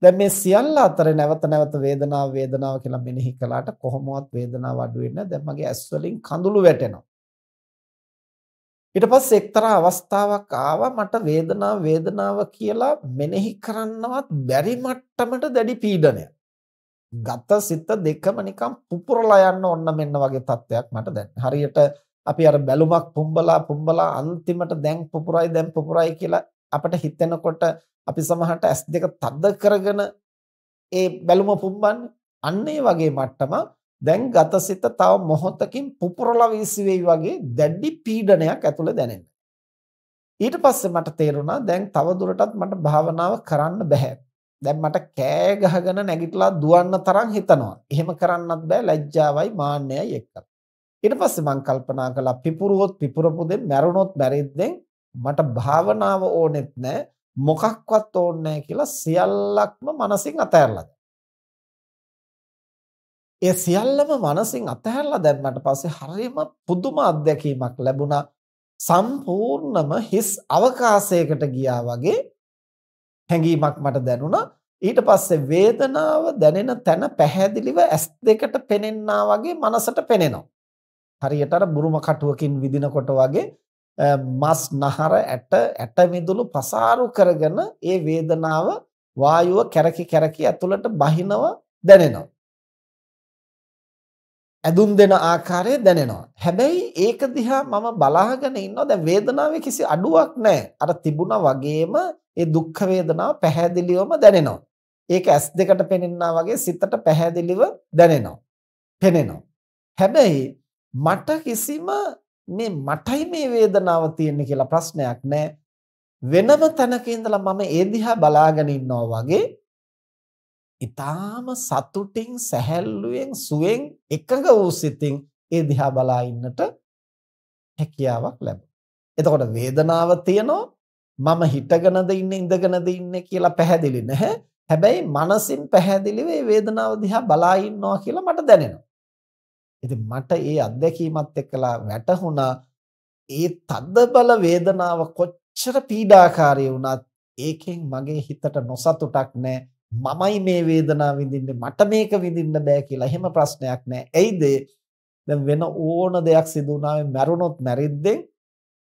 දැන් මේ සියල්ල අතරේ නැවත නැවත වේදනාව වේදනාව කියලා මෙනෙහි කළාට කොහොමවත් වේදනාව අඩු වෙන්නේ නැහැ දැන් මගේ ඇස් වලින් කඳුළු වැටෙනවා ඊට පස්සේ එක්තරා අවස්ථාවක් ආවා මට වේදනාව වේදනාව කියලා මෙනෙහි කරන්නවත් බැරි මට්ටමට දැඩි පීඩනය. ගත සිත දෙකම නිකන් පුපුරලා යන්න ඕන්න මෙන්න වගේ තත්ත්වයක් මට දැන්. හරියට අපි අර බැලුමක් පුම්බලා පුම්බලා අන්තිමට දැන් පුපුරයි දැන් පුපුරයි කියලා අපිට හිතෙනකොට අපි සමහරට S2 තද කරගෙන ඒ බැලුම පුම්බන්නේ. අන්න ඒ වගේ මට්ටමක් දැන් ගතසිත තව මොහොතකින් පුපුරලා වීසි වෙයි වගේ දැඩි පීඩනයක් ඇතුළේ දැනෙන්න. ඊට පස්සේ මට තේරුණා දැන් තව දුරටත් මට භාවනාව කරන්න බෑ. දැන් මට කෑ ගහගෙන නැගිටලා දුවන්න තරම් හිතනවා. එහෙම කරන්නත් බෑ ලැජ්ජාවයි මාන්නයයි එක්ක. ඊට පස්සේ මං කල්පනා කළා පිපුරුවොත් පිපුරපු දෙන් මැරුණොත් මැරෙද්දෙන් මට භාවනාව ඕනෙත් නෑ මොකක්වත් ඕනේ නෑ කියලා සියල්ලක්ම මනසින් අතහැරලා ඒ සියල්ලම මනසින් අතහැරලා දැම්මට පස්සේ හරියම පුදුම අත්දැකීමක් ලැබුණා. සම්පූර්ණම හිස් අවකාශයකට ගියා වගේ හැඟීමක් මට දැනුණා. ඊට පස්සේ වේදනාව දැනෙන තැන පැහැදිලිව ඇස් දෙකට පෙනෙන්නා වගේ මනසට පෙනෙනවා. හරියට අර බුරුම කටුවකින් විදිනකොට වගේ මස් නහර ඇට ඇට මිදුළු පසාරු කරගෙන ඒ වේදනාව වායුව කැරකි කැරකි ඇතුළට බහිනව දැනෙනවා. ඇඳුම් දෙන ආකාරය දැනෙනවා. හැබැයි ඒක දිහා මම බලාගෙන ඉන්නවා දැන් වේදනාවේ කිසි අඩුවක් නැහැ. අර තිබුණා වගේම ඒ දුක් වේදනාව පැහැදිලිවම දැනෙනවා. ඒක ඇස් දෙකට පෙනෙනා වගේ සිතට පැහැදිලිව දැනෙනවා. පෙනෙනවා. හැබැයි මට කිසිම මේ මටයි මේ වේදනාව තියෙන්නේ කියලා ප්‍රශ්නයක් නැහැ. වෙනම තැනක ඉඳලා මම ඒ දිහා බලාගෙන ඉන්නවා වගේ ඊටාම සතුටින් සැහැල්ලුවෙන් සුවෙන් එකඟ වූ සිතින් ඒ දිහා බලා ඉන්නට හැකියාවක් ලැබෙනවා. එතකොට වේදනාව තියනෝ මම හිටගෙනද ඉන්නේ ඉඳගෙනද ඉන්නේ කියලා පැහැදිලි නැහැ. හැබැයි මනසින් පැහැදිලිව මේ වේදනාව දිහා බලා ඉන්නවා කියලා මට දැනෙනවා. ඉතින් මට ඒ අත්දැකීමත් එක්කලා වැටහුණා ඒ තද බල වේදනාව කොච්චර පීඩාකාරී වුණත් ඒකෙන් මගේ හිතට නොසතුටක් නැහැ. මමයි මේ වේදනාව විඳින්නේ මට මේක විඳින්න බෑ කියලා එහෙම ප්‍රශ්නයක් නෑ. එයිද දැන් වෙන ඕන දෙයක් සිදු වුණාම මැරුණොත් මැරිද්දෙන්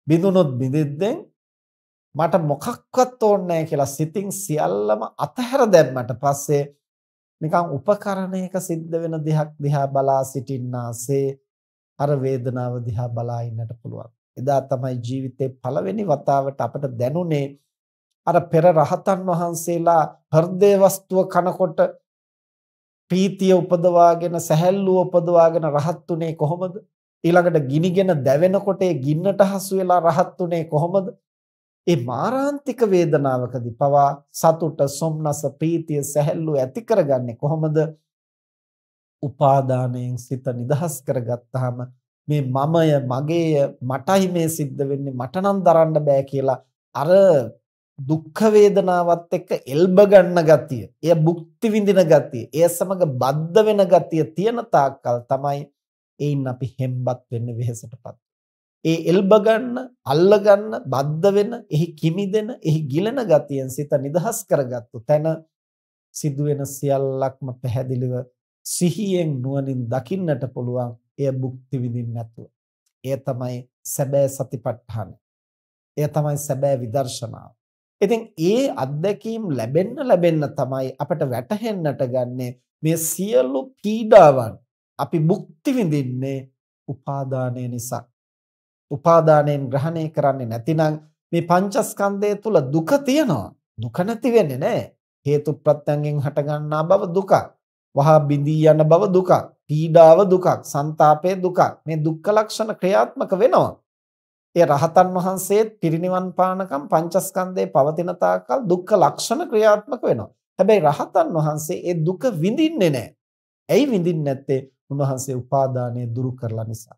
බිඳුනොත් බිඳෙද්දෙන් මට මොකක්වත් ඕනේ නෑ කියලා සිතින් සියල්ලම අතහැර දැම්මට පස්සේ නිකන් උපකරණයක සිද්ධ වෙන දෙයක් දිහා බලා සිටින්නාසේ අර වේදනාව දිහා බලා ඉන්නට පුළුවන්. එදා තමයි ජීවිතේ පළවෙනි වතාවට අපට දැනුනේ අර පෙර රහතන් වහන්සේලා හෘදේ වස්තුව කනකොට ප්‍රීතිය උපදවාගෙන සැහැල්ලුව උපදවාගෙන රහත්ුනේ කොහොමද? ඊළඟට ගිනිගෙන දැවෙනකොට ඒ ගින්නට හසු වෙලා රහත්ුනේ කොහොමද? ඒ මාරාන්තික වේදනාවකදී පවා සතුට, සොම්නස, ප්‍රීතිය, සැහැල්ලුව ඇති කරගන්නේ කොහොමද? උපාදානයෙන් සිත නිදහස් කරගත්තාම මේ මමය, මගේය, මටයි මේ සිද්ධ වෙන්නේ, මට නම් දරන්න බෑ කියලා අර දුක්ඛ වේදනාවත් එක්ක එල්බ ගන්න ගතිය, එය භුක්ති විඳින ගතිය, එය සමග බද්ධ වෙන ගතිය තියෙන තාක්කල් තමයි ඒයින් අපි හෙම්බත් වෙන්න වෙහෙසටපත්. ඒ එල්බ ගන්න, අල්ල ගන්න, බද්ධ වෙන, එහි කිමිදෙන, එහි ගිලෙන ගතියෙන් සිත නිදහස් කරගත්තු තැන සිදුවෙන සියල්ලක්ම පැහැදිලිව සිහියෙන් නුවණින් දකින්නට පුළුවන්. එය භුක්ති විඳින්න නැතුව. එය තමයි සැබෑ සතිපට්ඨාන. එය තමයි සැබෑ විදර්ශනාව. ඉතින් ඒ අත්දැකීම් ලැබෙන්න ලැබෙන්න තමයි අපට වැටහෙන්නට ගන්නේ මේ සියලු පීඩාවන් අපි භුක්ති විඳින්නේ උපාදානය නිසා. උපාදානයෙන් ග්‍රහණය කරන්නේ නැතිනම් මේ පංචස්කන්ධය තුල දුක තියෙනවා. දුක නැති වෙන්නේ නැහැ. හේතු ප්‍රත්‍යයෙන් හටගන්නා බව දුක. වහා බිඳී යන බව දුක. පීඩාව දුකක්, ਸੰతాපේ දුකක්. මේ දුක්ඛ ලක්ෂණ ක්‍රියාත්මක වෙනවා. ඒ රහතන් වහන්සේත් පිරිණිවන් පානකම් පංචස්කන්ධයේ පවතින තාකල් දුක්ඛ ලක්ෂණ ක්‍රියාත්මක වෙනවා. හැබැයි රහතන් වහන්සේ ඒ දුක විඳින්නේ නැහැ. ඇයි විඳින්නේ නැත්තේ? උන්වහන්සේ උපාදානය දුරු කරලා නිසා.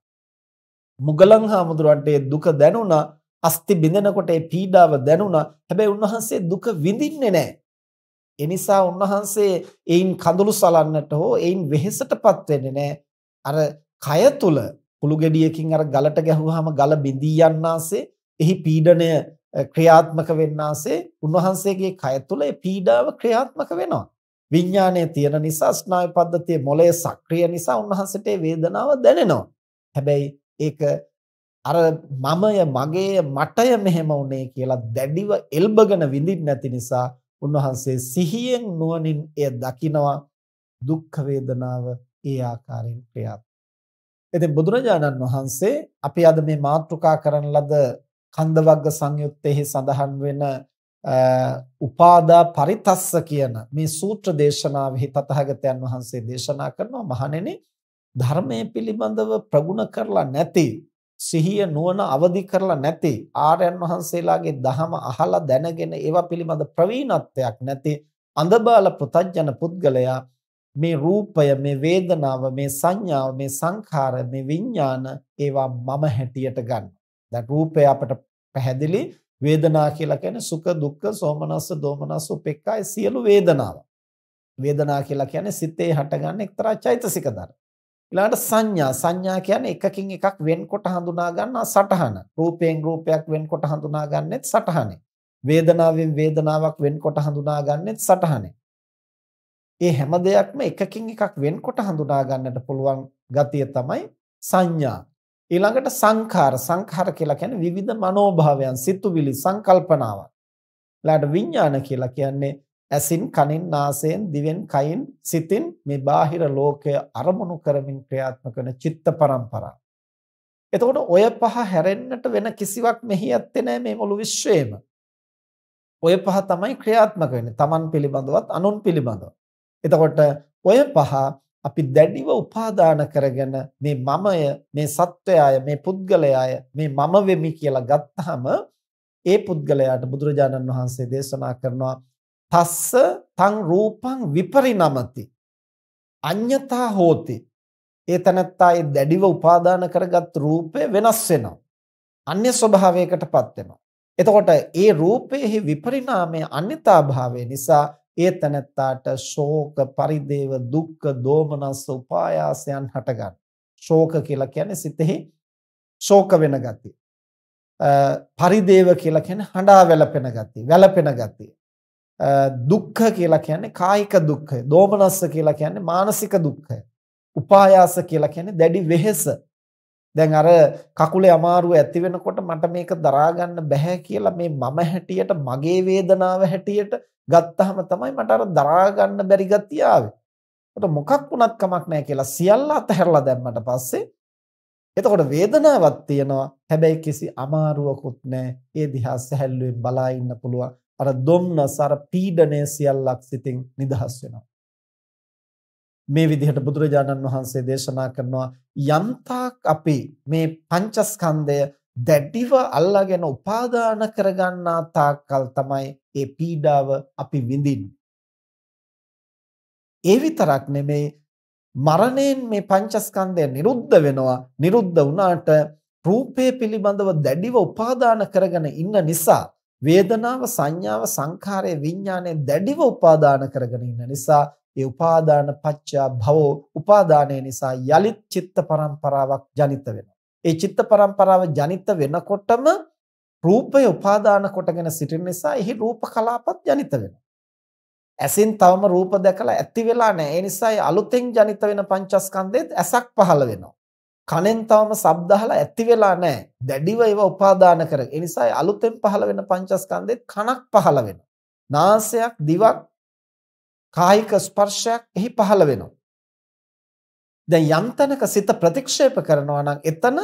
මුගලන් හාමුදුරන්ට ඒ දුක දැනුණා, අස්ති බිඳෙනකොට ඒ පීඩාව දැනුණා. හැබැයි උන්වහන්සේ දුක විඳින්නේ නැහැ. එනිසා උන්වහන්සේ ඒයින් කඳුළු සලන්නට හෝ ඒයින් වෙහෙසටපත් වෙන්නේ නැහැ. අර කය තුල කුළු ගෙඩියකින් අර ගලට ගැහුවාම ගල බිඳී යන්නාසේ එහි පීඩණය ක්‍රියාත්මක වෙන්නාසේ උන්වහන්සේගේ කය තුල ඒ පීඩාව ක්‍රියාත්මක වෙනවා. විඥානයේ තියෙන නිසා ස්නායු පද්ධතිය මොළයේ සක්‍රිය නිසා උන්වහන්සේට වේදනාව දැනෙනවා. හැබැයි ඒක අර මමය මගේය මටය මෙහෙම උනේ කියලා දැඩිව එල්බගෙන විඳින්න නැති නිසා උන්වහන්සේ සිහියෙන් නුවණින් එය දකිනවා දුක් වේදනාව ඒ ආකාරයෙන් ක්‍රියාත්මක ඉතින් බුදුරජාණන් වහන්සේ අපි අද මේ මාතෘකා කරන ලද කන්දවග්ග සංයුත්තේහි සඳහන් වෙන උපාදා පරිතස්ස කියන මේ සූත්‍ර දේශනාවෙහි තථාගතයන් වහන්සේ දේශනා කරනවා මහණෙනි ධර්මයේ පිළිබඳව ප්‍රගුණ කරලා නැති සිහිය නුවණ අවදි කරලා නැති ආර්යයන් වහන්සේලාගේ දහම අහලා දැනගෙන ඒවා පිළිබඳ ප්‍රවීණත්වයක් නැති අඳබාල පුතඥ පුද්ගලයා මේ රූපය මේ වේදනාව මේ සංඥාව මේ සංඛාර මේ විඥාන ඒවා මම හැටියට ගන්න. දැන් රූපය අපට පැහැදිලි වේදනා කියලා කියන්නේ සුඛ දුක්ඛ සෝමනස්ස දෝමනස්ස උපේක්ඛා ඒ සියලු වේදනාව. වේදනා කියලා කියන්නේ සිතේ හටගන්න එක්තරා චෛතසික ධර්ම. ඊළඟට සංඥා සංඥා කියන්නේ එකකින් එකක් වෙන්කොට හඳුනා ගන්නා සටහන. රූපයෙන් රූපයක් වෙන්කොට හඳුනා ගන්නෙත් සටහනේ. වේදනාවෙන් වේදනාවක් වෙන්කොට හඳුනා ගන්නෙත් සටහනේ. ඒ හැම දෙයක්ම එකකින් එකක් වෙන්කොට හඳුනා ගන්නට පුළුවන් ගතිය තමයි සංඥා. ඊළඟට සංඛාර. සංඛාර කියලා කියන්නේ විවිධ මනෝභාවයන්, සිතුවිලි, සංකල්පනාවන්. ඊළඟට විඥාන කියලා කියන්නේ ඇසින්, කනින්, නාසයෙන්, දිවෙන්, කයින්, සිතින් මේ බාහිර ලෝකය අරමුණු කරමින් ක්‍රියාත්මක වන චිත්ත පරම්පරා. එතකොට ඔය පහ හැරෙන්නට වෙන කිසිවක් මෙහි ඇත්තේ නැහැ මේ මුළු විශ්වයේම. ඔය පහ තමයි ක්‍රියාත්මක වෙන්නේ. Taman පිළිබඳවත්, අනුන් පිළිබඳවත්. එතකොට ඔය පහ අපි දැඩිව උපාදාන කරගෙන මේ මමය මේ සත්වයාය මේ පුද්ගලයාය මේ මම වෙමි කියලා ගත්තාම ඒ පුද්ගලයාට බුදුරජාණන් වහන්සේ දේශනා කරනවා තස්ස තං රූපං විපරිණමති අඤ්ඤතා හෝති ඒ තනත්තා ඒ දැඩිව උපාදාන කරගත් රූපය වෙනස් වෙනවා අන්‍ය ස්වභාවයකටපත් වෙනවා එතකොට ඒ රූපයේ විපරිණාමය අඤ්ඤතා භාවය නිසා ඒ තැනැත්තාට ශෝක පරිදේව දුක්ඛ දෝමනස් උපායාසයන් හටගන්න. ශෝක කියලා කියන්නේ සිතෙහි ශෝක වෙන ගතිය. පරිදේව කියලා කියන්නේ හඬා වැළපෙන ගතිය, වැළපෙන ගතිය. දුක්ඛ කියලා කියන්නේ කායික දුක්ඛය, දෝමනස්ස කියලා කියන්නේ මානසික දුක්ඛය. උපායාස කියලා කියන්නේ දැඩි වෙහෙස. දැන් අර කකුලේ අමාරුව ඇති වෙනකොට මට මේක දරා ගන්න බෑ කියලා මේ මම හැටියට මගේ වේදනාව හැටියට ගත්තාම තමයි මට අර දරා ගන්න බැරි ගතිය ආවේ. මට මොකක් වුණත් කමක් නැහැ කියලා සියල්ල අතහැරලා දැම්මට පස්සේ එතකොට වේදනාවක් තියෙනවා. හැබැයි කිසි අමාරුවකුත් නැහැ. ඒ දිහා සැහැල්ලුවෙන් බලා ඉන්න පුළුවන්. අර දුම්නස අර පීඩණය සියල්ලක් සිතින් නිදහස් වෙනවා. මේ විදිහට බුදුරජාණන් වහන්සේ දේශනා කරනවා යම්තාක් අපි මේ පංචස්කන්ධය දැඩිව අල්ලාගෙන උපාදාන කරගන්නා තාක්කල් තමයි ඒ පීඩාව අපි විඳින්නේ. ඒ විතරක් නෙමෙයි මරණයෙන් මේ පංචස්කන්ධය නිරුද්ධ වෙනවා. නිරුද්ධ වුණාට රූපය පිළිබඳව දැඩිව උපාදාන කරගෙන ඉන්න නිසා වේදනාව සංඥාව සංඛාරය විඥානය දැඩිව උපාදාන කරගෙන ඉන්න නිසා ඒ උපාදාන පච්චා භවෝ උපාදානය නිසා යලිත් චිත්ත පරම්පරාවක් ජනිත වෙනවා ඒ චිත්ත පරම්පරාව ජනිත වෙනකොටම රූපය උපාදාන කොටගෙන සිටින නිසා එහි රූප කලාපත් ජනිත වෙනවා. ඇසින් තවම රූප දැකලා ඇති වෙලා නැහැ. ඒ නිසා අලුතෙන් ජනිත වෙන පංචස්කන්ධෙත් ඇසක් පහළ වෙනවා. කනෙන් තවම ශබ්ද අහලා ඇති වෙලා නැහැ. දැඩිව ඒව උපාදාන කර. ඒ නිසා අලුතෙන් පහළ වෙන පංචස්කන්ධෙත් කනක් පහළ වෙනවා. නාසයක්, දිවක්, කායික ස්පර්ශයක් එහි පහළ වෙනවා. දැන් යම් තැනක සිත ප්‍රතික්ෂේප කරනවා නම් එතන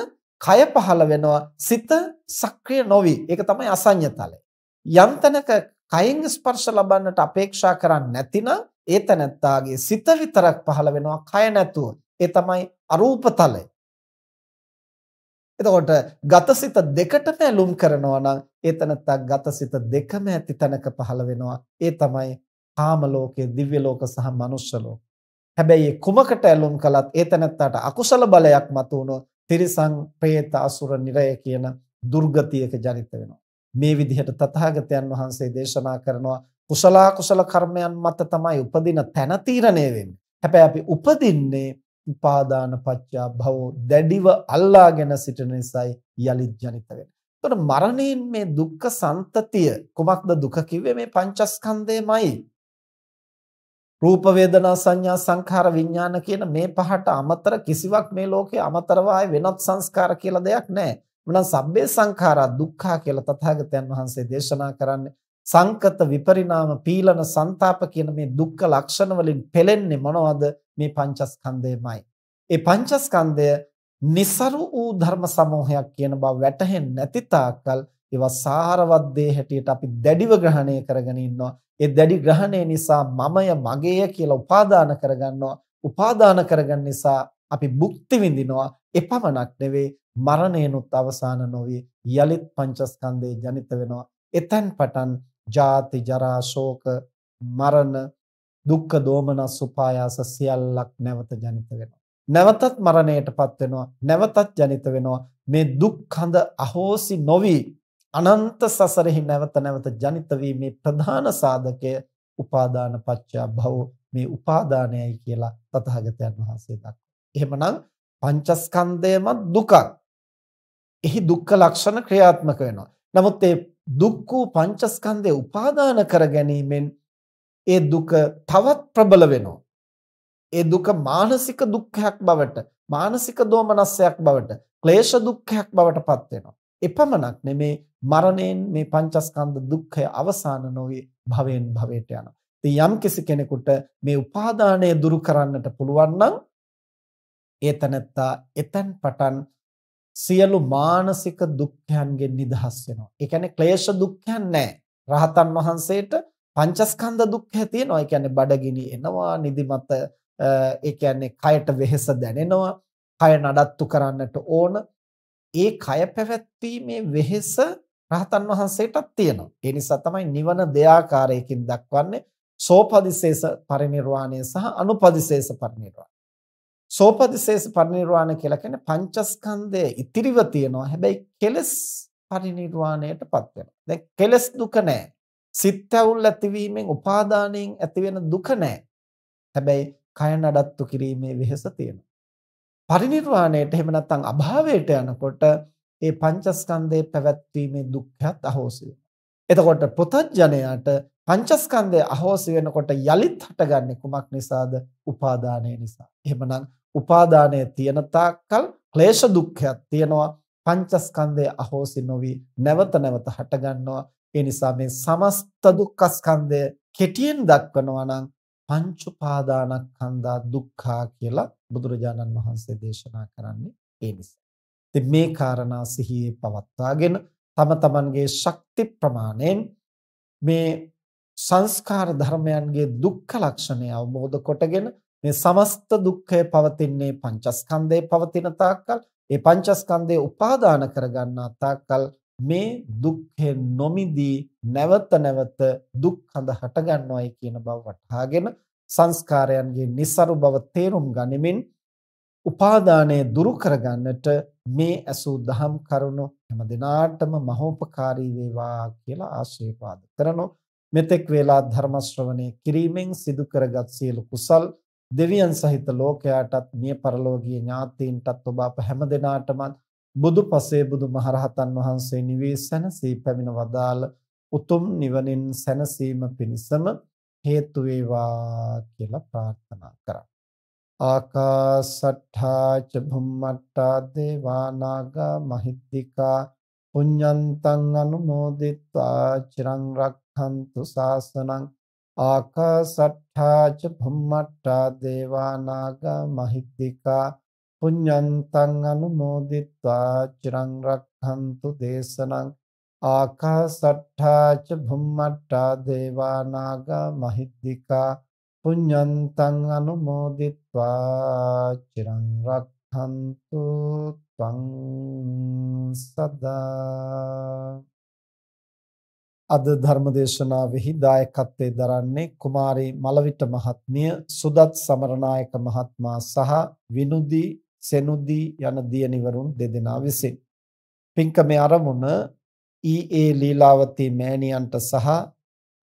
කය පහළ වෙනවා සිත සක්‍රිය නොවි. ඒක තමයි අසඤ්ඤතලය. යම් තැනක කයෙන් ස්පර්ශ ලබන්නට අපේක්ෂා කරන්නේ නැතිනම් ඒ තැනත්තාගේ සිත විතරක් පහළ වෙනවා කය නැතුව. ඒ තමයි අරූපතලය. එතකොට ගතසිත දෙකටම ඇලුම් කරනවා නම් ඒ තනත්තා ගතසිත දෙකම ඇති තැනක පහළ වෙනවා. ඒ තමයි කාම ලෝකය, දිව්‍ය ලෝක සහ මනුෂ්‍ය ලෝක. හැබැයි කුමකට ඇලුම් කළත් ඒ තැනත්තාට අකුසල බලයක් මතු වුණොත් තිරිසං പ്രേත අසුර නිරය කියන දුර්ගතියක ජනිත වෙනවා. මේ විදිහට තථාගතයන් වහන්සේ දේශනා කරනවා කුසල කුසල කර්මයන් මත තමයි උපදින තැන තීරණය වෙන්නේ. හැබැයි අපි උපදින්නේ උපාදාන පත්‍යා භවෝ දැඩිව අල්ලාගෙන සිටින නිසායි යලි ජනිත වෙන්නේ. ඒතර මරණයෙන් මේ දුක්ඛ සන්තතිය කුමක්ද දුක කිව්වේ මේ පංචස්කන්ධයමයි. රූප වේදනා සංඥා සංඛාර විඥාන කියන මේ පහට අමතර කිසිවක් මේ ලෝකේ අමතරව ආය වෙනත් සංස්කාර කියලා දෙයක් නැහැ. මොනම් සබ්බේ සංඛාරා දුක්ඛා කියලා තථාගතයන් වහන්සේ දේශනා කරන්නේ. සංකත විපරිණාම පීලන ਸੰతాප කියන මේ දුක්ඛ ලක්ෂණ වලින් පෙලෙන්නේ මොනවද? මේ පංචස්කන්ධයමයි. ඒ පංචස්කන්ධය નિસරු වූ ධර්ම සමූහයක් කියන බව වැටහෙන්නේ නැති තාක්කල් ඒවා සාහරවත් දේ හැටියට අපි දැඩිව ග්‍රහණය කරගෙන ඉන්නවා. ඒ දැඩි ග්‍රහණය නිසා මමය මගේය කියලා උපාදාන කරගන්නවා. උපාදාන කරගන්න නිසා අපි භුක්ති විඳිනවා. එපමණක් නෙවෙයි මරණයනුත් අවසාන නොවේ යලිත් පංචස්කන්ධේ ජනිත වෙනවා. එතෙන් පටන් ජාති ජරා ශෝක මරණ දුක්ඛ දෝමනස් උපායාස සියල්ලක් නැවත ජනිත වෙනවා. නැවතත් මරණයටපත් වෙනවා. නැවතත් ජනිත වෙනවා. මේ දුක් කඳ අහෝසි නොවි අනන්ත සසරෙහි නැවත නැවත ජනිත වීමේ ප්‍රධාන සාධකය උපාදාන පත්‍යා භව මේ උපාදානයයි කියලා තථාගතයන් වහන්සේ දක්වනවා. එහෙමනම් පංචස්කන්ධයමත් දුකක්. එහි දුක්ඛ ලක්ෂණ ක්‍රියාත්මක වෙනවා. නමුත් ඒ දුක් වූ පංචස්කන්ධය උපාදාන කර ගැනීමෙන් ඒ දුක තවත් ප්‍රබල වෙනවා. ඒ දුක මානසික දුක්ඛයක් බවට, මානසික දෝමනස්සයක් බවට, ක්ලේශ දුක්ඛයක් බවට පත් වෙනවා. එපමණක් නෙමේ මරණයෙන් මේ පංචස්කන්ධ දුක්ඛය අවසන් නොවේ භවෙන් භවයට යනවා. ඉතින් යම්කිසි කෙනෙකුට මේ උපාදානය දුරු කරන්නට පුළුවන් නම් ඒතනත්තා එතන් පටන් සියලු මානසික දුක්ඛයන්ගෙන් නිදහස් වෙනවා. ඒ කියන්නේ ක්ලේශ දුක්ඛයන් නැහැ. රහතන් වහන්සේට පංචස්කන්ධ දුක්ඛය තියෙනවා. ඒ කියන්නේ බඩගිනි එනවා, නිදිමත, ඒ කියන්නේ කයට වෙහෙස දැනෙනවා, කය නඩත්තු කරන්නට ඕන. ඒ කය පැවැත්වීමේ වෙහෙස රහතන් වහන්සේටත් තියෙනවා. ඒ නිසා තමයි නිවන දෙආකාරයකින් දක්වන්නේ සෝපදිශේෂ පරිණිරවාණය සහ අනුපදිශේෂ පරිණිරවාණය. සෝපදිශේෂ පරිණිරවාණය කියලා කියන්නේ පංචස්කන්ධයේ ඉතිරිව තියෙනවා. හැබැයි කෙලස් පරිණිරවාණයටපත් වෙනවා. දැන් කෙලස් දුක නෑ. සිත් ඇවුල් ඇතිවීමෙන් උපාදානයෙන් ඇතිවෙන දුක නෑ. හැබැයි කය නඩත්තු කිරීමේ වෙහස තියෙනවා. පරිණිරවාණයට එහෙම නැත්නම් අභාවයට යනකොට ඒ පංචස්කන්ධයේ පැවැත්වීමේ දුක්ඛයත් අහෝසි එතකොට පුතඥයාට පංචස්කන්ධය අහෝසි වෙනකොට යලිත් හටගන්නේ කුමක් නිසාද? උපාදානය නිසා. එහෙමනම් උපාදානය තියෙන තාක්කල් ක්ලේශ දුක්ඛයක් තියෙනවා. පංචස්කන්ධය අහෝසි නොවි නැවත නැවත හටගන්නවා. ඒ නිසා මේ සමස්ත දුක්ඛස්කන්ධය කෙටියෙන් දක්වනවා නම් පංච උපාදානස්කන්ධා දුක්ඛා කියලා බුදුරජාණන් වහන්සේ දේශනා කරන්නේ ඒ නිසා. ඉතින් මේ කාරණා සිහියේ පවත්වාගෙන තම තමන්ගේ ශක්ති ප්‍රමාණයෙන් මේ සංස්කාර ධර්මයන්ගේ දුක්ඛ ලක්ෂණය අවබෝධ කොටගෙන මේ සමස්ත දුක්ඛය පවතින්නේ පංචස්කන්ධයේ පවතින තාක්කල් ඒ පංචස්කන්ධය උපාදාන කරගන්නා තාක්කල් මේ දුක්ඛේ නොමිදී නැවත නැවත දුක් හඳ හට ගන්නවයි කියන බව වටහාගෙන සංස්කාරයන්ගේ નિසරු බව තේරුම් ගනිමින් උපාදානය දුරු කරගන්නට මේ අසූ දහම් කරුණු හැම දිනාටම මහෝපකාරී වේවා කියලා ආශිර්වාද කරනෝ මෙතෙක් වේලා ධර්ම ශ්‍රවණේ කිරීමෙන් සිදු කරගත් සියලු කුසල් දෙවියන් සහිත ලෝකයාටත් මිය පරලෝකීය ඥාතීන්ටත් ඔබ අප හැම දිනාටම බුදු පසේ බුදු මහරහතන් වහන්සේ නිවී සැනසී පැමිණ වදාළ උතුම් නිවනින් සැනසීම පිණිසම හේතු වේවා කියලා ප්‍රාර්ථනා කරා ආකාසට්ඨා ච භුම්මට්ඨා දේවානාගා මහිද්దికා පුඤ්ඤන්තං අනුමෝදිත්වා චිරං රක්ඛන්තු සාසනං ආකාසට්ඨා ච භුම්මට්ඨා දේවානාගා මහිද්దికා පුඤ්ඤන්තං අනුමෝදිත්වා චිරං රක්ඛන්තු දේශනං ආකාසට්ඨා ච භුම්මට්ඨා දේවානාගා මහිද්దికා පුඤ්ඤන්තං අනුමෝදිත්වා චිරං රක්ඛන්තු ත්වං සදා අද ධර්ම දේශනාවෙහි දායකත්වයෙන් දරන්නේ කුමාරී මලවිට මහත්මිය සුදත් සමරනායක මහත්මයා සහ විනුදි සෙනුදි යන දියණිවරුන් දෙදෙනා විසින් පින්කමේ ආරමුණ ඊ.ඒ. ලීලාවතී මෑණියන්ට සහ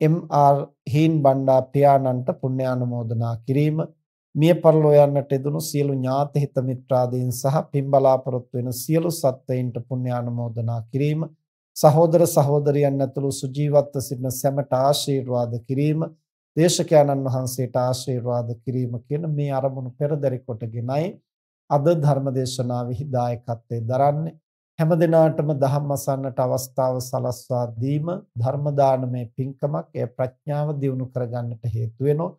එම්.ආර්. හීන් බණ්ඩා පියාණන්ට පුණ්‍යානුමෝදනා කිරීම මිය පරලෝ යන්නට එදුණු සියලු ඥාත හිත මිත්‍රාදීන් සහ පින්බලාපොරොත්තු වෙන සියලු සත්වයින්ට පුණ්‍යානුමෝදනා කිරීම සහෝදර සහෝදරියන් ඇතුළු සුජීවත්ව සිටින සැමට ආශිර්වාද කිරීම දේශකයන්න් වහන්සේට ආශිර්වාද කිරීම කියන මේ අරමුණු පෙරදරි කොටගෙනයි අද ධර්මදේශනාවෙහි දායකත්වයෙන් දරන්නේ හැම දිනාටම ධම්ම අසන්නට අවස්ථාව සලස්වා දීම ධර්ම දානමේ පින්කමක් ඒ ප්‍රඥාව දියුණු කරගන්නට හේතු වෙනවා.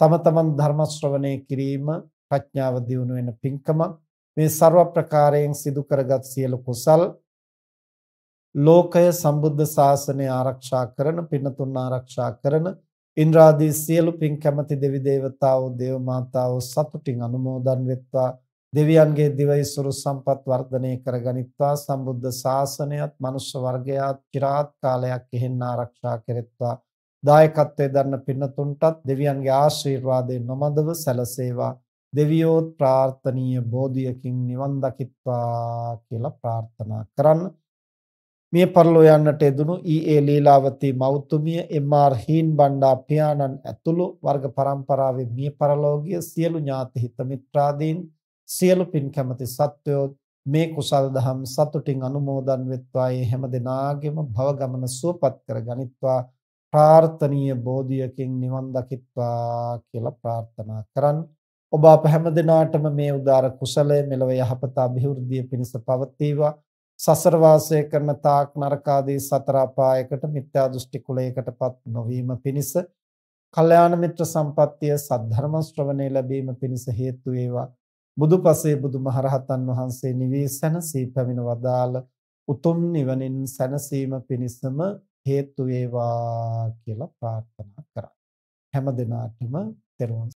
තම තමන් ධර්ම ශ්‍රවණය කිරීම ප්‍රඥාව දියුණු වෙන පින්කමක්. මේ ਸਰව ප්‍රකාරයෙන් සිදු කරගත් සියලු කුසල් ලෝකය සම්බුද්ධ ශාසනය ආරක්ෂා කරන පින තුන ආරක්ෂා කරන ඉන්ද්‍රාදී සියලු පින් කැමැති දෙවි දේවතාවෝ දේව මාතාවෝ සතුටින් අනුමෝදන් වෙත්වා දෙවියන්ගේ දිවයිසුරු සම්පත් වර්ධනය කරගනිත්වා සම්බුද්ධ ශාසනයත් මනුෂ්‍ය වර්ගයාත් চিරාත් කාලයක් ගෙහින් ආරක්ෂා කෙරෙත්වා දායකත්වයේ දරන පින්නතුන්ටත් දෙවියන්ගේ ආශිර්වාදයෙන් නොමදව සැලසේවා දෙවියෝත් ප්‍රාර්ථනීය බෝධියකින් නිවන් දකිත්වා කියලා ප්‍රාර්ථනා කරන්න මිය පරලෝ යන්නට එදුණු ඊඒ ලීලාවතී මෞතුමිය එම්.ආර්. හීන් බණ්ඩා පියාණන් ඇතුළු වර්ග පරම්පරාවේ මිය පරලෝකීය සියලු ඥාති හිත මිත්‍රාදීන් සියලු පින් කැමති සත්වයෝ මේ කුසල් දහම් සතුටින් අනුමෝදන් වෙත්වා ඒ හැම දිනාගෙම භව ගමන සුවපත් කර ගනිත්වා ප්‍රාර්ථනීය බෝධියකින් නිවන් දකිත්වා කියලා ප්‍රාර්ථනා කරන් ඔබ අප හැම දිනාටම මේ උදාර කුසලය මෙලව යහපත અભිවෘද්ධිය පිණිස පවතිවා සසර වාසය කරන තාක් නරක ආදී සතර අපායකට මිත්‍යා දෘෂ්ටි කුලයකටපත් නොවීම පිණිස කල්යාණ මිත්‍ර සම්පත්තිය සද්ධර්ම ශ්‍රවණේ ලැබීම පිණිස හේතු වේවා බුදුපසේ බුදුමහරහතන් වහන්සේ නිවී සැනසී පැමිණ වදාළ උතුම් නිවනින් සැනසීම පිණිසම හේතු වේවා කියලා ප්‍රාර්ථනා කරා. හැම දිනාටම තෙරුවන්